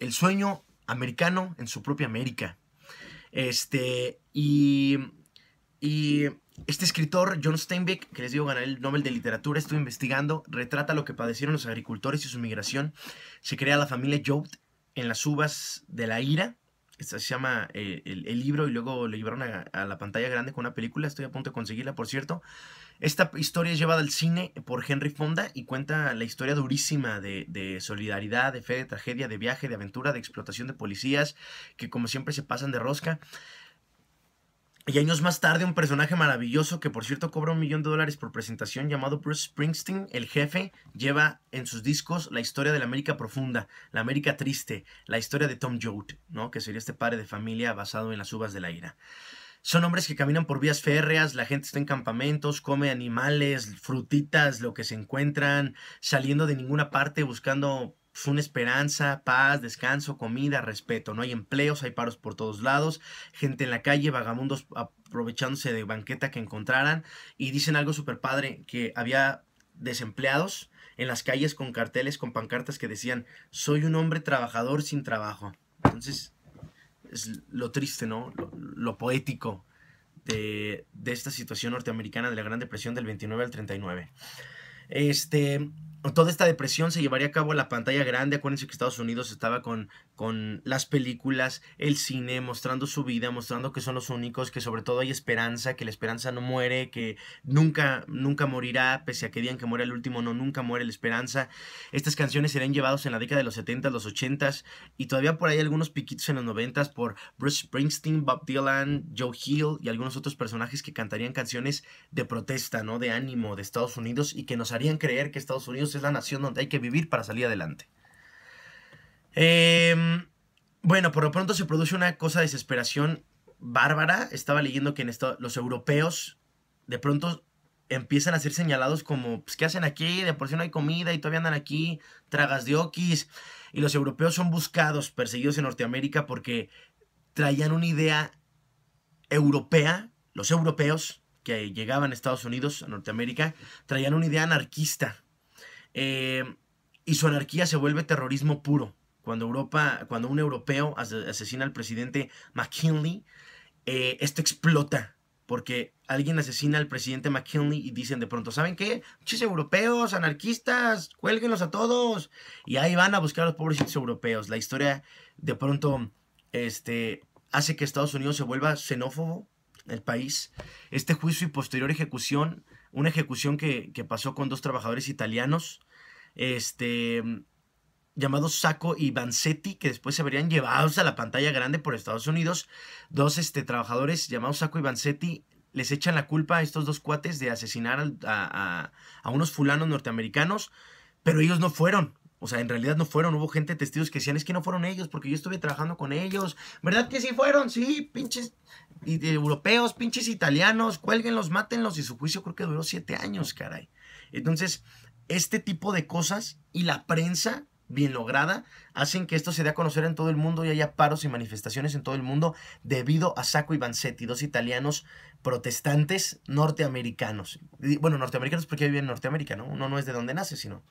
el sueño americano en su propia América. Este, y, este escritor, John Steinbeck, que les digo ganó el Nobel de Literatura, estuvo investigando, retrata lo que padecieron los agricultores y su migración. Se crea la familia Jout en las uvas de la ira. Este se llama eh, el, libro y luego lo llevaron a, la pantalla grande con una película. Estoy a punto de conseguirla, por cierto. Esta historia es llevada al cine por Henry Fonda y cuenta la historia durísima de, solidaridad, de fe, de tragedia, de viaje, de aventura, de explotación de policías, que como siempre se pasan de rosca. Y años más tarde, un personaje maravilloso que por cierto cobra un millón de dólares por presentación llamado Bruce Springsteen, el jefe, lleva en sus discos la historia de la América profunda, la América triste, la historia de Tom Jode, ¿no? que sería este padre de familia basado en las uvas de la ira. Son hombres que caminan por vías férreas, la gente está en campamentos, come animales, frutitas, lo que se encuentran, saliendo de ninguna parte buscando pues, una esperanza, paz, descanso, comida, respeto. No hay empleos, hay paros por todos lados, gente en la calle, vagabundos aprovechándose de banqueta que encontraran. Y dicen algo súper padre, que había desempleados en las calles con carteles, con pancartas que decían, soy un hombre trabajador sin trabajo. Entonces, es lo triste, ¿no? Lo, poético de, esta situación norteamericana de la Gran Depresión del 29 al 39. Este, toda esta depresión se llevaría a cabo en la pantalla grande. Acuérdense que Estados Unidos estaba con con las películas, el cine, mostrando su vida, mostrando que son los únicos, que sobre todo hay esperanza, que la esperanza no muere, que nunca, nunca morirá, pese a que digan que muere el último, no, nunca muere la esperanza. Estas canciones serían llevadas en la década de los 70, los 80 y todavía por ahí algunos piquitos en los 90 por Bruce Springsteen, Bob Dylan, Joe Hill y algunos otros personajes que cantarían canciones de protesta, ¿no? De ánimo de Estados Unidos y que nos harían creer que Estados Unidos es la nación donde hay que vivir para salir adelante. Em, bueno, por lo pronto se produce una cosa de desesperación bárbara. Estaba leyendo que en los europeos de pronto empiezan a ser señalados como, pues, ¿qué hacen aquí? De por sí no hay comida y todavía andan aquí, tragas de okis. Y los europeos son buscados, perseguidos en Norteamérica porque traían una idea europea, los europeos que llegaban a Estados Unidos, a Norteamérica, traían una idea anarquista. Em, y su anarquía se vuelve terrorismo puro cuando Europa, cuando un europeo asesina al presidente McKinley, eh, esto explota. Porque alguien asesina al presidente McKinley y dicen de pronto, ¿saben qué? Muchos europeos, anarquistas, cuélguenlos a todos. Y ahí van a buscar a los pobrecitos europeos. La historia de pronto este, hace que Estados Unidos se vuelva xenófobo, el país. Este juicio y posterior ejecución, una ejecución que, que pasó con dos trabajadores italianos, este, llamados Sacco y Vanzetti, que después se verían llevados a la pantalla grande por Estados Unidos. Dos este, trabajadores llamados Sacco y Vanzetti les echan la culpa a estos dos cuates de asesinar a, unos fulanos norteamericanos, pero ellos no fueron. O sea, en realidad no fueron, hubo gente, testigos que decían, es que no fueron ellos, porque yo estuve trabajando con ellos. ¿Verdad que sí fueron? Sí, pinches y, europeos, pinches italianos, cuélguenlos, mátenlos. Y su juicio creo que duró siete años, caray. Entonces, este tipo de cosas y la prensa bien lograda, hacen que esto se dé a conocer en todo el mundo y haya paros y manifestaciones en todo el mundo debido a Sacco y Vanzetti, dos italianos protestantes norteamericanos. Bueno, norteamericanos porque viven en Norteamérica, ¿no? Uno no es de donde nace, sino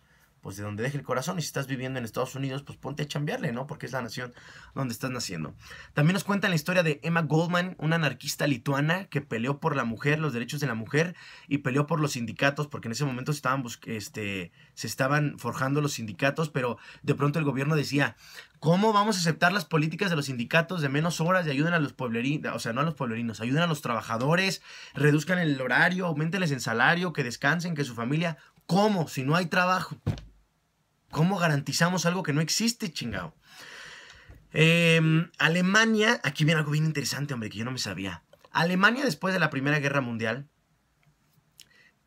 pues de donde deje el corazón. Y si estás viviendo en Estados Unidos, pues ponte a chambearle, ¿no? Porque es la nación donde estás naciendo. También nos cuentan la historia de Emma Goldman, una anarquista lituana que peleó por la mujer, los derechos de la mujer, y peleó por los sindicatos, porque en ese momento estaban este, se estaban forjando los sindicatos, pero de pronto el gobierno decía, ¿Cómo vamos a aceptar las políticas de los sindicatos de menos horas y ayuden a los pueblerinos, o sea, no a los pueblerinos, ayuden a los trabajadores, reduzcan el horario, aumentenles el salario, que descansen, que su familia? ¿Cómo si no hay trabajo? ¿Cómo garantizamos algo que no existe, chingado? Em, Alemania, aquí viene algo bien interesante, hombre, que yo no me sabía. Alemania, después de la Primera Guerra Mundial,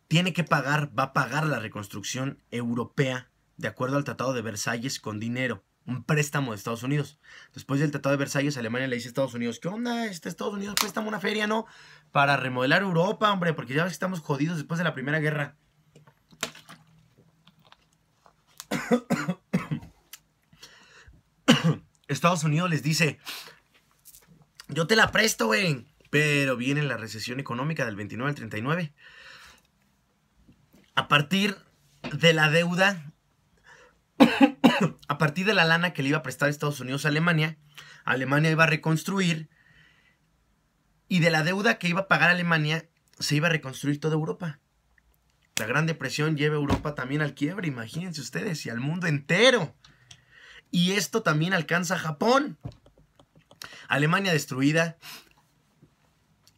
tiene que pagar, va a pagar la reconstrucción europea, de acuerdo al Tratado de Versalles, con dinero, un préstamo de Estados Unidos. Después del Tratado de Versalles, Alemania le dice a Estados Unidos, ¿qué onda? Este Estados Unidos préstamo una feria, ¿no? Para remodelar Europa, hombre, porque ya estamos jodidos después de la Primera Guerra. Estados Unidos les dice, yo te la presto, güey. Pero viene la recesión económica del 29 al 39. A partir de la deuda, a partir de la lana que le iba a prestar Estados Unidos a Alemania, Alemania iba a reconstruir y de la deuda que iba a pagar Alemania se iba a reconstruir toda Europa. La Gran Depresión lleva a Europa también al quiebre, imagínense ustedes, y al mundo entero. Y esto también alcanza a Japón. Alemania destruida.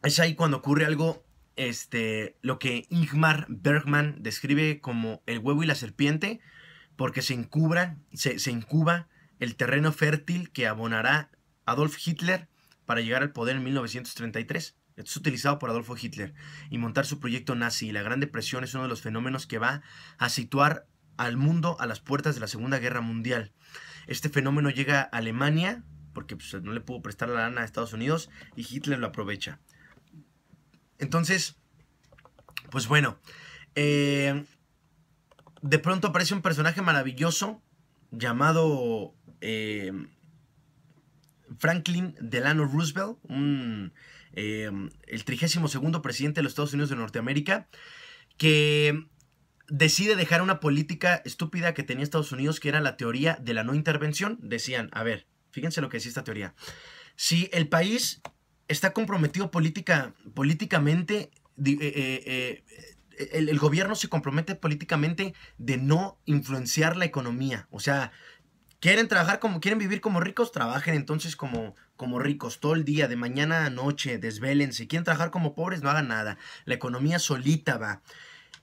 Es ahí cuando ocurre algo, este, lo que Ingmar Bergman describe como el huevo y la serpiente, porque se, encubra, se, se incuba el terreno fértil que abonará Adolf Hitler para llegar al poder en 1933. Esto es utilizado por Adolfo Hitler y montar su proyecto nazi. Y la Gran Depresión es uno de los fenómenos que va a situar al mundo a las puertas de la Segunda Guerra Mundial. Este fenómeno llega a Alemania porque pues, no le pudo prestar la lana a Estados Unidos y Hitler lo aprovecha. Entonces, pues bueno, eh, de pronto aparece un personaje maravilloso llamado eh, Franklin Delano Roosevelt, un Em, el el 32 presidente de los Estados Unidos de Norteamérica, que decide dejar una política estúpida que tenía Estados Unidos, que era la teoría de la no intervención. Decían, a ver, fíjense lo que decía esta teoría. Si el país está comprometido política, políticamente, eh, eh, eh, el, el, gobierno se compromete políticamente de no influenciar la economía. O sea, quieren trabajar como, quieren vivir como ricos, trabajen entonces como, como ricos todo el día, de mañana a noche, desvélense. Quieren trabajar como pobres, no hagan nada. La economía solita va.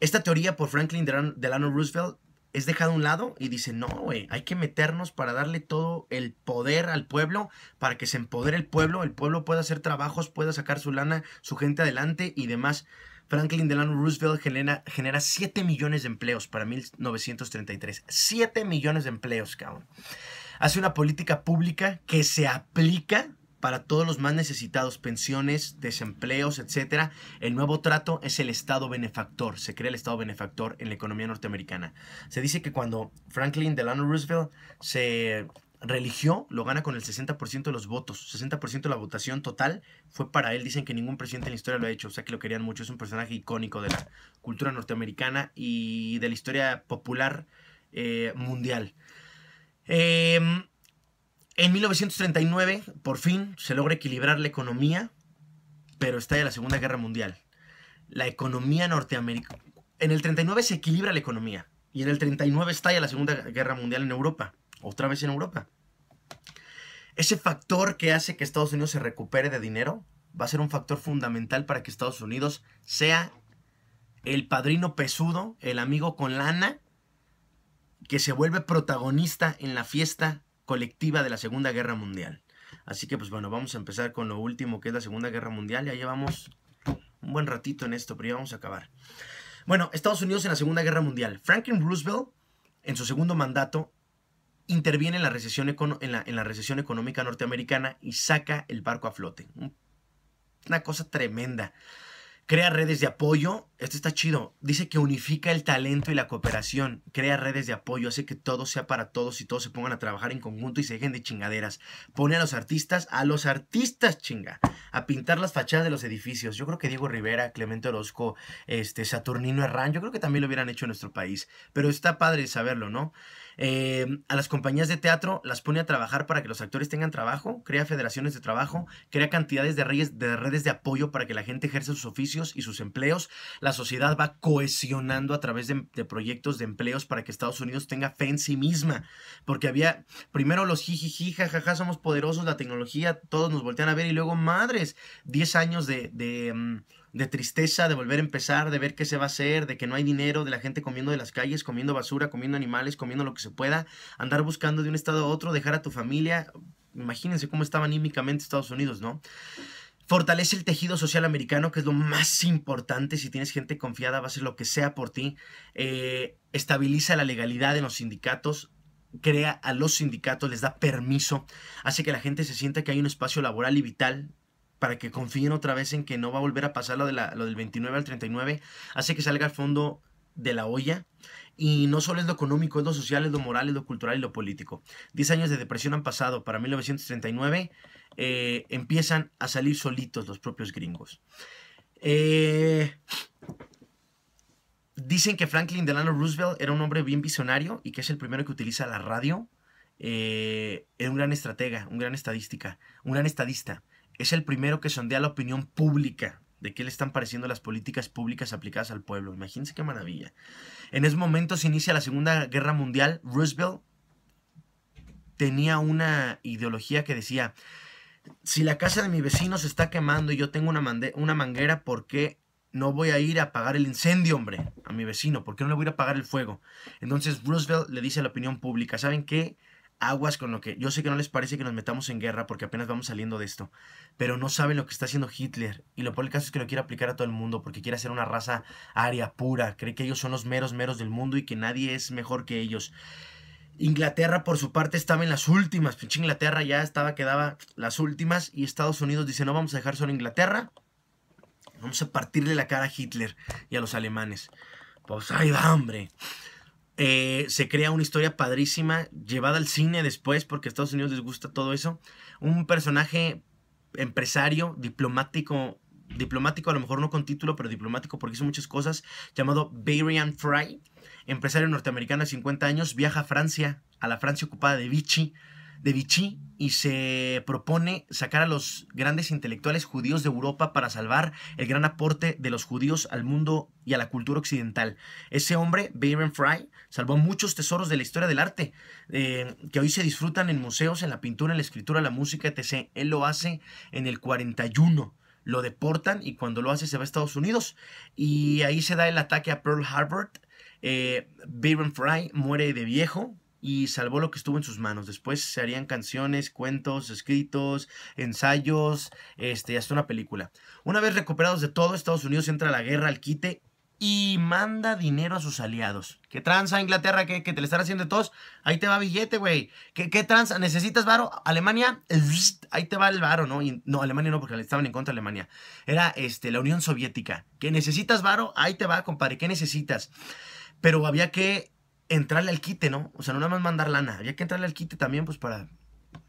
Esta teoría por Franklin Delano Roosevelt es dejada a un lado y dice, no, güey, hay que meternos para darle todo el poder al pueblo, para que se empodere el pueblo, el pueblo pueda hacer trabajos, pueda sacar su lana, su gente adelante y demás. Franklin Delano Roosevelt genera, genera 7 millones de empleos para 1933. 7 millones de empleos, cabrón hace una política pública que se aplica para todos los más necesitados, pensiones, desempleos, etcétera. El nuevo trato es el Estado benefactor, se crea el Estado benefactor en la economía norteamericana. Se dice que cuando Franklin Delano Roosevelt se religió, lo gana con el 60% de los votos, 60% de la votación total fue para él. Dicen que ningún presidente en la historia lo ha hecho, o sea que lo querían mucho. Es un personaje icónico de la cultura norteamericana y de la historia popular eh, mundial. Em, en 1939, por fin, se logra equilibrar la economía, pero está estalla la Segunda Guerra Mundial. La economía norteamericana... En el 39 se equilibra la economía, y en el 39 estalla la Segunda Guerra Mundial en Europa, otra vez en Europa. Ese factor que hace que Estados Unidos se recupere de dinero va a ser un factor fundamental para que Estados Unidos sea el padrino pesudo, el amigo con lana que se vuelve protagonista en la fiesta colectiva de la Segunda Guerra Mundial. Así que pues bueno, vamos a empezar con lo último que es la Segunda Guerra Mundial. Ya llevamos un buen ratito en esto, pero ya vamos a acabar. Bueno, Estados Unidos en la Segunda Guerra Mundial. Franklin Roosevelt, en su segundo mandato, interviene en la recesión, en la, recesión económica norteamericana y saca el barco a flote. Una cosa tremenda. Crea redes de apoyo. Este está chido. Dice que unifica el talento y la cooperación. Crea redes de apoyo. Hace que todo sea para todos y todos se pongan a trabajar en conjunto y se dejen de chingaderas. Pone a los artistas, a los artistas chinga, a pintar las fachadas de los edificios. Yo creo que Diego Rivera, Clemente Orozco, este, Saturnino Herrán, yo creo que también lo hubieran hecho en nuestro país. Pero está padre saberlo, ¿no? Eh, a las compañías de teatro las pone a trabajar para que los actores tengan trabajo, crea federaciones de trabajo, crea cantidades de, redes de apoyo para que la gente ejerza sus oficios y sus empleos. La sociedad va cohesionando a través de, proyectos de empleos para que Estados Unidos tenga fe en sí misma. Porque había primero los jijiji, jajaja, somos poderosos, la tecnología, todos nos voltean a ver y luego, madres, 10 años de, mm, de tristeza, de volver a empezar, de ver qué se va a hacer, de que no hay dinero, de la gente comiendo de las calles, comiendo basura, comiendo animales, comiendo lo que se pueda, andar buscando de un estado a otro, dejar a tu familia. Imagínense cómo estaba anímicamente Estados Unidos, ¿no? Fortalece el tejido social americano, que es lo más importante. Si tienes gente confiada, va a hacer lo que sea por ti. Eh, estabiliza la legalidad en los sindicatos crea a los sindicatos, les da permiso, hace que la gente se sienta que hay un espacio laboral y vital para que confíen otra vez en que no va a volver a pasar lo, de lo del 29 al 39, hace que salga al fondo de la olla. Y no solo es lo económico, es lo social, es lo moral, es lo cultural y lo político. Diez años de depresión han pasado. Para 1939 eh, empiezan a salir solitos los propios gringos. Eh, dicen que Franklin Delano Roosevelt era un hombre bien visionario y que es el primero que utiliza la radio. era eh, un gran estratega, un gran estadística, un gran estadista es el primero que sondea la opinión pública de qué le están pareciendo las políticas públicas aplicadas al pueblo. Imagínense qué maravilla. En ese momento se inicia la Segunda Guerra Mundial. Roosevelt tenía una ideología que decía, si la casa de mi vecino se está quemando y yo tengo una, manguera, ¿por qué no voy a ir a apagar el incendio, hombre? A mi vecino, ¿por qué no le voy a apagar el fuego? Entonces Roosevelt le dice a la opinión pública, ¿saben qué? aguas con lo que... Yo sé que no les parece que nos metamos en guerra porque apenas vamos saliendo de esto, pero no saben lo que está haciendo Hitler. Y lo peor del caso es que lo quiere aplicar a todo el mundo porque quiere hacer una raza aria pura. Cree que ellos son los meros meros del mundo y que nadie es mejor que ellos. Inglaterra, por su parte, estaba en las últimas. Pinche Inglaterra ya estaba, quedaba las últimas. Y Estados Unidos dice, no vamos a dejar solo Inglaterra. Vamos a partirle la cara a Hitler y a los alemanes. Pues ahí va, hombre. Eh, se crea una historia padrísima, llevada al cine después, porque a Estados Unidos les gusta todo eso. Un personaje empresario, diplomático, diplomático a lo mejor no con título, pero diplomático porque hizo muchas cosas, llamado Barian Fry, empresario norteamericano de 50 años, viaja a Francia, a la Francia ocupada de Vichy, de Vichy y se propone sacar a los grandes intelectuales judíos de Europa para salvar el gran aporte de los judíos al mundo y a la cultura occidental. Ese hombre, Baron Fry, salvó muchos tesoros de la historia del arte, eh, que hoy se disfrutan en museos, en la pintura, en la escritura, la música, etc. Él lo hace en el 41 lo deportan y cuando lo hace se va a Estados Unidos. Y ahí se da el ataque a Pearl Harbor. Eh, Fry muere de viejo y salvó lo que estuvo en sus manos. Después se harían canciones, cuentos, escritos, ensayos, este, hasta una película. Una vez recuperados de todo, Estados Unidos entra a la guerra al quite y manda dinero a sus aliados. ¿Qué tranza, Inglaterra? Que, te le están haciendo todos? Ahí te va billete, güey. ¿Qué, ¿Qué, tranza? ¿Necesitas varo? ¿Alemania? ahí te va el varo, ¿no? no, Alemania no, porque le estaban en contra de Alemania. Era este, la Unión Soviética. ¿Qué necesitas varo? Ahí te va, compadre. ¿Qué necesitas? Pero había que entrarle al quite, ¿no? O sea, no nada más mandar lana. Había que entrarle al quite también, pues, para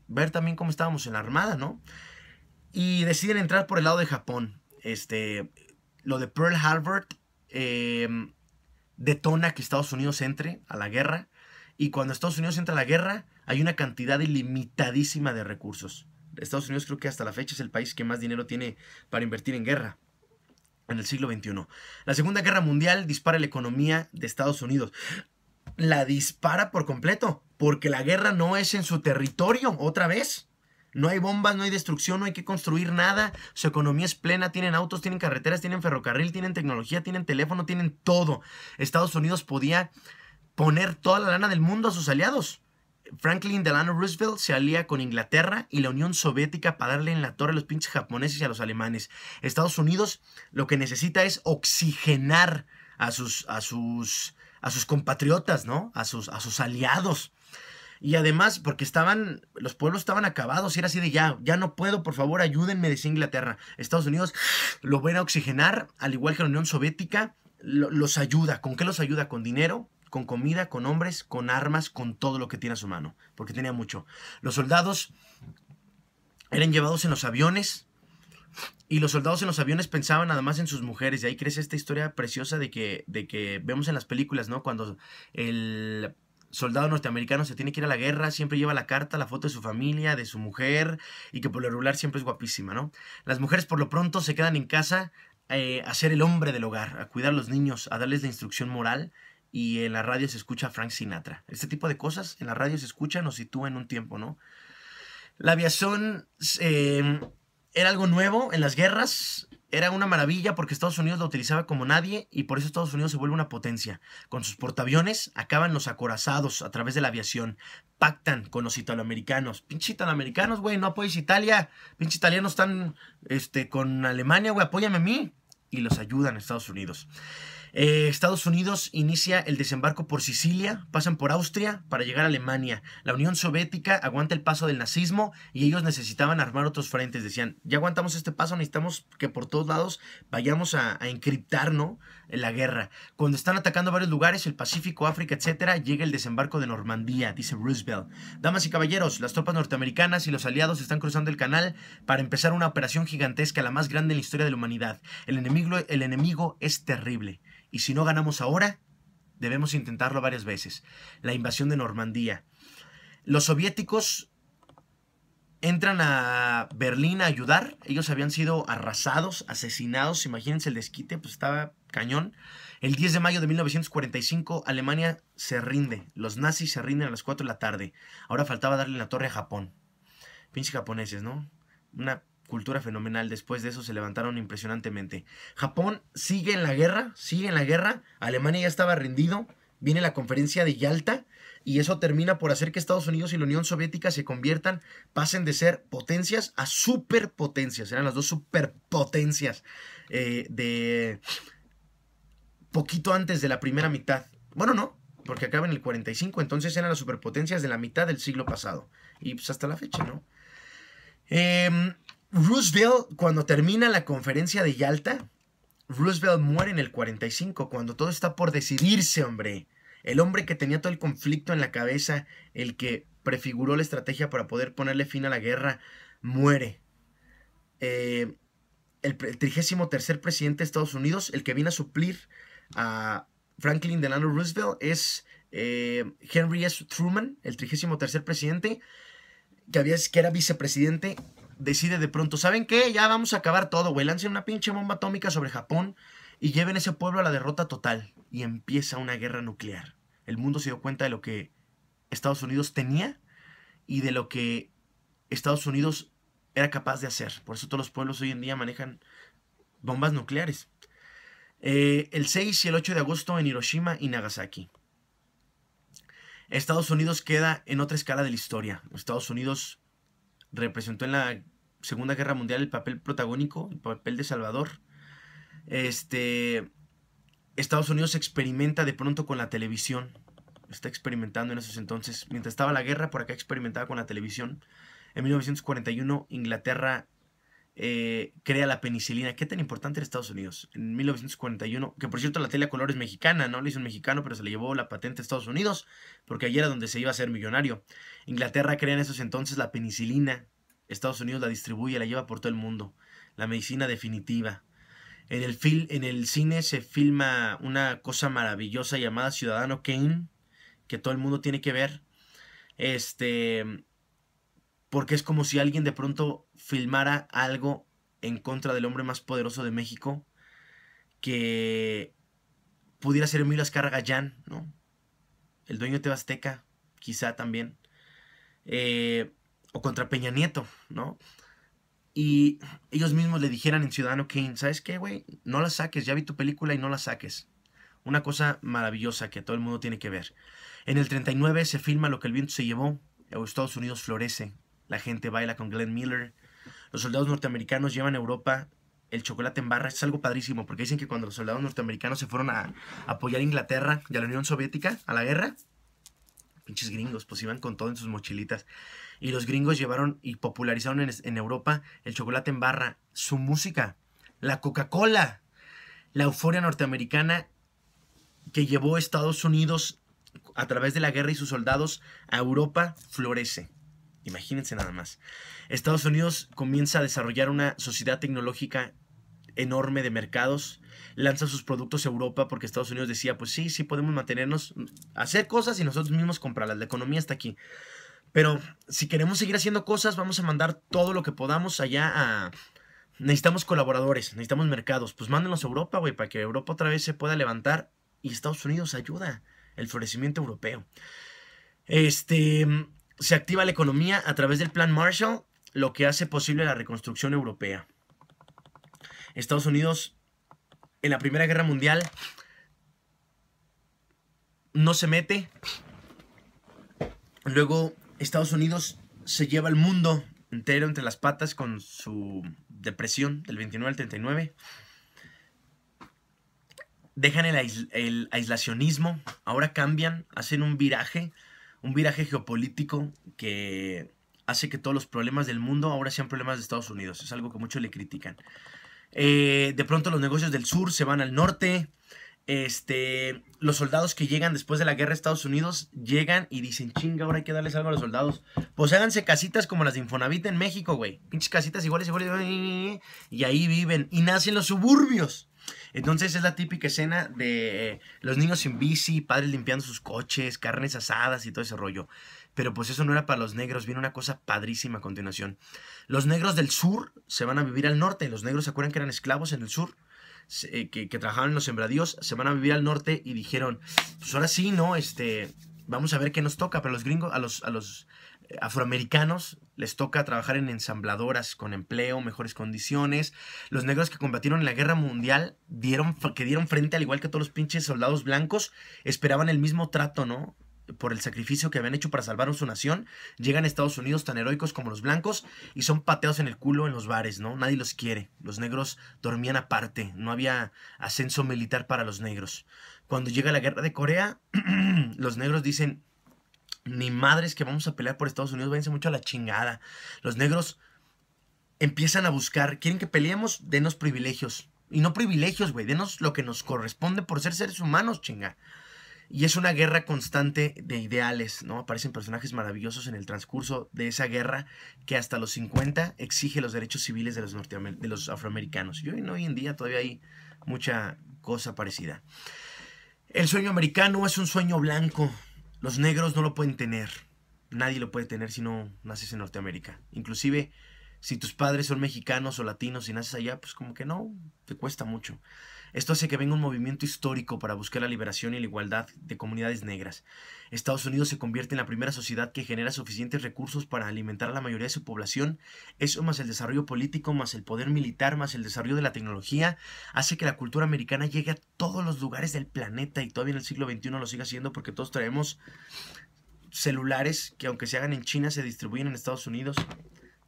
ver también cómo estábamos en la armada, ¿no? Y deciden entrar por el lado de Japón. Este, lo de Pearl Harbor eh, detona que Estados Unidos entre a la guerra. Y cuando Estados Unidos entra a la guerra, hay una cantidad ilimitadísima de recursos. Estados Unidos creo que hasta la fecha es el país que más dinero tiene para invertir en guerra en el siglo XXI. La Segunda Guerra Mundial dispara la economía de Estados Unidos. La dispara por completo, porque la guerra no es en su territorio, otra vez. No hay bombas, no hay destrucción, no hay que construir nada. Su economía es plena, tienen autos, tienen carreteras, tienen ferrocarril, tienen tecnología, tienen teléfono, tienen todo. Estados Unidos podía poner toda la lana del mundo a sus aliados. Franklin Delano Roosevelt se alía con Inglaterra y la Unión Soviética para darle en la torre a los pinches japoneses y a los alemanes. Estados Unidos lo que necesita es oxigenar a sus, a sus, a sus compatriotas, ¿no? A sus, a sus aliados. Y además, porque estaban, los pueblos estaban acabados, y era así de ya, ya no puedo, por favor, ayúdenme, de Inglaterra. Estados Unidos lo van a oxigenar, al igual que la Unión Soviética, los ayuda. ¿Con qué los ayuda? Con dinero, con comida, con hombres, con armas, con todo lo que tiene a su mano, porque tenía mucho. Los soldados eran llevados en los aviones, y los soldados en los aviones pensaban además en sus mujeres. Y ahí crece esta historia preciosa de que, de que vemos en las películas, ¿no? Cuando el soldado norteamericano se tiene que ir a la guerra, siempre lleva la carta, la foto de su familia, de su mujer, y que por lo regular siempre es guapísima, ¿no? Las mujeres por lo pronto se quedan en casa eh, a ser el hombre del hogar, a cuidar a los niños, a darles la instrucción moral, y en la radio se escucha a Frank Sinatra. Este tipo de cosas en la radio se escuchan o sitúa en un tiempo, ¿no? La aviación eh, era algo nuevo en las guerras, era una maravilla porque Estados Unidos la utilizaba como nadie y por eso Estados Unidos se vuelve una potencia. Con sus portaaviones acaban los acorazados a través de la aviación. Pactan con los italoamericanos. Pinche italoamericanos, güey, no apoyes Italia. Pinche italianos están este, con Alemania, güey, apóyame a mí. Y los ayudan Estados Unidos. Eh, Estados Unidos inicia el desembarco por Sicilia, pasan por Austria para llegar a Alemania. La Unión Soviética aguanta el paso del nazismo y ellos necesitaban armar otros frentes. Decían, ya aguantamos este paso, necesitamos que por todos lados vayamos a, a encriptar en la guerra. Cuando están atacando varios lugares, el Pacífico, África, etc., llega el desembarco de Normandía, dice Roosevelt. Damas y caballeros, las tropas norteamericanas y los aliados están cruzando el canal para empezar una operación gigantesca, la más grande en la historia de la humanidad. El enemigo, el enemigo es terrible. Y si no ganamos ahora, debemos intentarlo varias veces. La invasión de Normandía. Los soviéticos entran a Berlín a ayudar. Ellos habían sido arrasados, asesinados. Imagínense el desquite, pues estaba cañón. El 10 de mayo de 1945, Alemania se rinde. Los nazis se rinden a las 4 de la tarde. Ahora faltaba darle la torre a Japón. Pinche japoneses, ¿no? Una cultura fenomenal. Después de eso se levantaron impresionantemente. Japón sigue en la guerra, sigue en la guerra. Alemania ya estaba rendido. Viene la conferencia de Yalta y eso termina por hacer que Estados Unidos y la Unión Soviética se conviertan, pasen de ser potencias a superpotencias. Eran las dos superpotencias eh, de poquito antes de la primera mitad. Bueno, no, porque acaba en el 45, entonces eran las superpotencias de la mitad del siglo pasado. Y pues hasta la fecha, ¿no? Eh, Roosevelt, cuando termina la conferencia de Yalta, Roosevelt muere en el 45, cuando todo está por decidirse, hombre. El hombre que tenía todo el conflicto en la cabeza, el que prefiguró la estrategia para poder ponerle fin a la guerra, muere. Eh, el, trigésimo 33 presidente de Estados Unidos, el que viene a suplir a Franklin Delano Roosevelt, es eh, Henry S. Truman, el 33 presidente, que, había, que era vicepresidente decide de pronto, ¿saben qué? Ya vamos a acabar todo, güey. Lancen una pinche bomba atómica sobre Japón y lleven ese pueblo a la derrota total. Y empieza una guerra nuclear. El mundo se dio cuenta de lo que Estados Unidos tenía y de lo que Estados Unidos era capaz de hacer. Por eso todos los pueblos hoy en día manejan bombas nucleares. Eh, el 6 y el 8 de agosto en Hiroshima y Nagasaki. Estados Unidos queda en otra escala de la historia. Estados Unidos representó en la Segunda Guerra Mundial el papel protagónico, el papel de Salvador. Este, Estados Unidos experimenta de pronto con la televisión. Está experimentando en esos entonces. Mientras estaba la guerra, por acá experimentaba con la televisión. En 1941, Inglaterra eh, crea la penicilina. ¿Qué tan importante en Estados Unidos? En 1941, que por cierto la tele color es mexicana, no le hizo un mexicano, pero se le llevó la patente a Estados Unidos, porque allí era donde se iba a ser millonario. Inglaterra crea en esos entonces la penicilina. Estados Unidos la distribuye, la lleva por todo el mundo. La medicina definitiva. En el, en el cine se filma una cosa maravillosa llamada Ciudadano Kane, que todo el mundo tiene que ver. Este, porque es como si alguien de pronto filmara algo en contra del hombre más poderoso de México que pudiera ser Emilio Azcárraga Gallán, ¿no? El dueño de Tebasteca, quizá también. Eh, o contra Peña Nieto, ¿no? Y ellos mismos le dijeran en Ciudadano Kane, ¿sabes qué, güey? No la saques, ya vi tu película y no la saques. Una cosa maravillosa que todo el mundo tiene que ver. En el 39 se filma Lo que el viento se llevó, Estados Unidos florece, la gente baila con Glenn Miller, los soldados norteamericanos llevan a Europa el chocolate en barra, es algo padrísimo, porque dicen que cuando los soldados norteamericanos se fueron a apoyar a Inglaterra y a la Unión Soviética, a la guerra, pinches gringos, pues iban con todo en sus mochilitas. Y los gringos llevaron y popularizaron en, Europa el chocolate en barra, su música, la Coca-Cola, la euforia norteamericana que llevó a Estados Unidos a través de la guerra y sus soldados a Europa florece. Imagínense nada más. Estados Unidos comienza a desarrollar una sociedad tecnológica enorme de mercados, lanza sus productos a Europa porque Estados Unidos decía, pues sí, sí podemos mantenernos, mm, hacer cosas y nosotros mismos comprarlas, la economía está aquí. Pero si queremos seguir haciendo cosas, vamos a mandar todo lo que podamos allá a... Necesitamos colaboradores, necesitamos mercados, pues mándenos a Europa, güey, para que Europa otra vez se pueda levantar y Estados Unidos ayuda el florecimiento europeo. Este, se activa la economía a través del Plan Marshall, lo que hace posible la reconstrucción europea. Estados Unidos en la Primera Guerra Mundial no se mete. Luego Estados Unidos se lleva el mundo entero entre las patas con su depresión del 29 al 39. Dejan el, el aislacionismo, ahora cambian, hacen un viraje un viraje geopolítico que hace que todos los problemas del mundo ahora sean problemas de Estados Unidos. Es algo que muchos le critican. Eh, de pronto los negocios del sur se van al norte. Este, los soldados que llegan después de la guerra de Estados Unidos llegan y dicen, chinga, ahora hay que darles algo a los soldados. Pues háganse casitas como las de Infonavit en México, güey. Pinches casitas iguales, iguales. Y ahí viven. Y nacen los suburbios. Entonces es la típica escena de eh, los niños sin bici, padres limpiando sus coches, carnes asadas y todo ese rollo. Pero pues eso no era para los negros, viene una cosa padrísima a continuación. Los negros del sur se van a vivir al norte, los negros se acuerdan que eran esclavos en el sur, eh, que, trabajaban en los sembradíos, se van a vivir al norte y dijeron, pues ahora sí, ¿no? Este, vamos a ver qué nos toca, pero los gringos, a los eh, afroamericanos les toca trabajar en ensambladoras con empleo, mejores condiciones. Los negros que combatieron en la guerra mundial dieron, que dieron frente al igual que todos los pinches soldados blancos, esperaban el mismo trato, ¿no? Por el sacrificio que habían hecho para salvar a su nación, llegan a Estados Unidos tan heroicos como los blancos y son pateados en el culo en los bares, ¿no? Nadie los quiere. Los negros dormían aparte, no había ascenso militar para los negros. Cuando llega la guerra de Corea, los negros dicen, ni madres que vamos a pelear por Estados Unidos, váyanse mucho a la chingada. Los negros empiezan a buscar, quieren que peleemos, denos privilegios. Y no privilegios, güey, denos lo que nos corresponde por ser seres humanos, chinga. Y es una guerra constante de ideales, ¿no? Aparecen personajes maravillosos en el transcurso de esa guerra que hasta los 50 exige los derechos civiles de los, de los afroamericanos. Y hoy en día todavía hay mucha cosa parecida. El sueño americano es un sueño blanco, los negros no lo pueden tener. Nadie lo puede tener si no naces en Norteamérica. Inclusive, si tus padres son mexicanos o latinos y naces allá, pues como que no, te cuesta mucho. Esto hace que venga un movimiento histórico para buscar la liberación y la igualdad de comunidades negras. Estados Unidos se convierte en la primera sociedad que genera suficientes recursos para alimentar a la mayoría de su población. Eso más el desarrollo político, más el poder militar, más el desarrollo de la tecnología, hace que la cultura americana llegue a todos los lugares del planeta y todavía en el siglo XXI lo siga haciendo porque todos traemos celulares que aunque se hagan en China se distribuyen en Estados Unidos,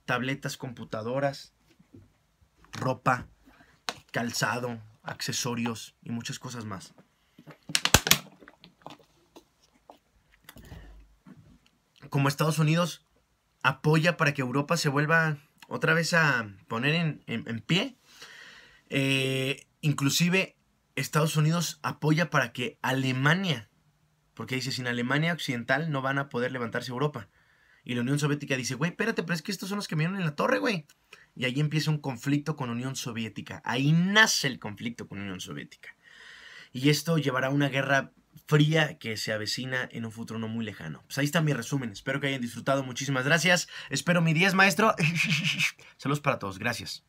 tabletas, computadoras, ropa, calzado, accesorios y muchas cosas más. Como Estados Unidos apoya para que Europa se vuelva otra vez a poner en, pie, eh, inclusive Estados Unidos apoya para que Alemania, porque dice, sin Alemania Occidental no van a poder levantarse Europa. Y la Unión Soviética dice, güey, espérate, pero es que estos son los que miran en la torre, güey y ahí empieza un conflicto con Unión Soviética. Ahí nace el conflicto con Unión Soviética. Y esto llevará a una guerra fría que se avecina en un futuro no muy lejano. Pues ahí está mi resumen. Espero que hayan disfrutado. Muchísimas gracias. Espero mi 10, maestro. Saludos para todos. Gracias.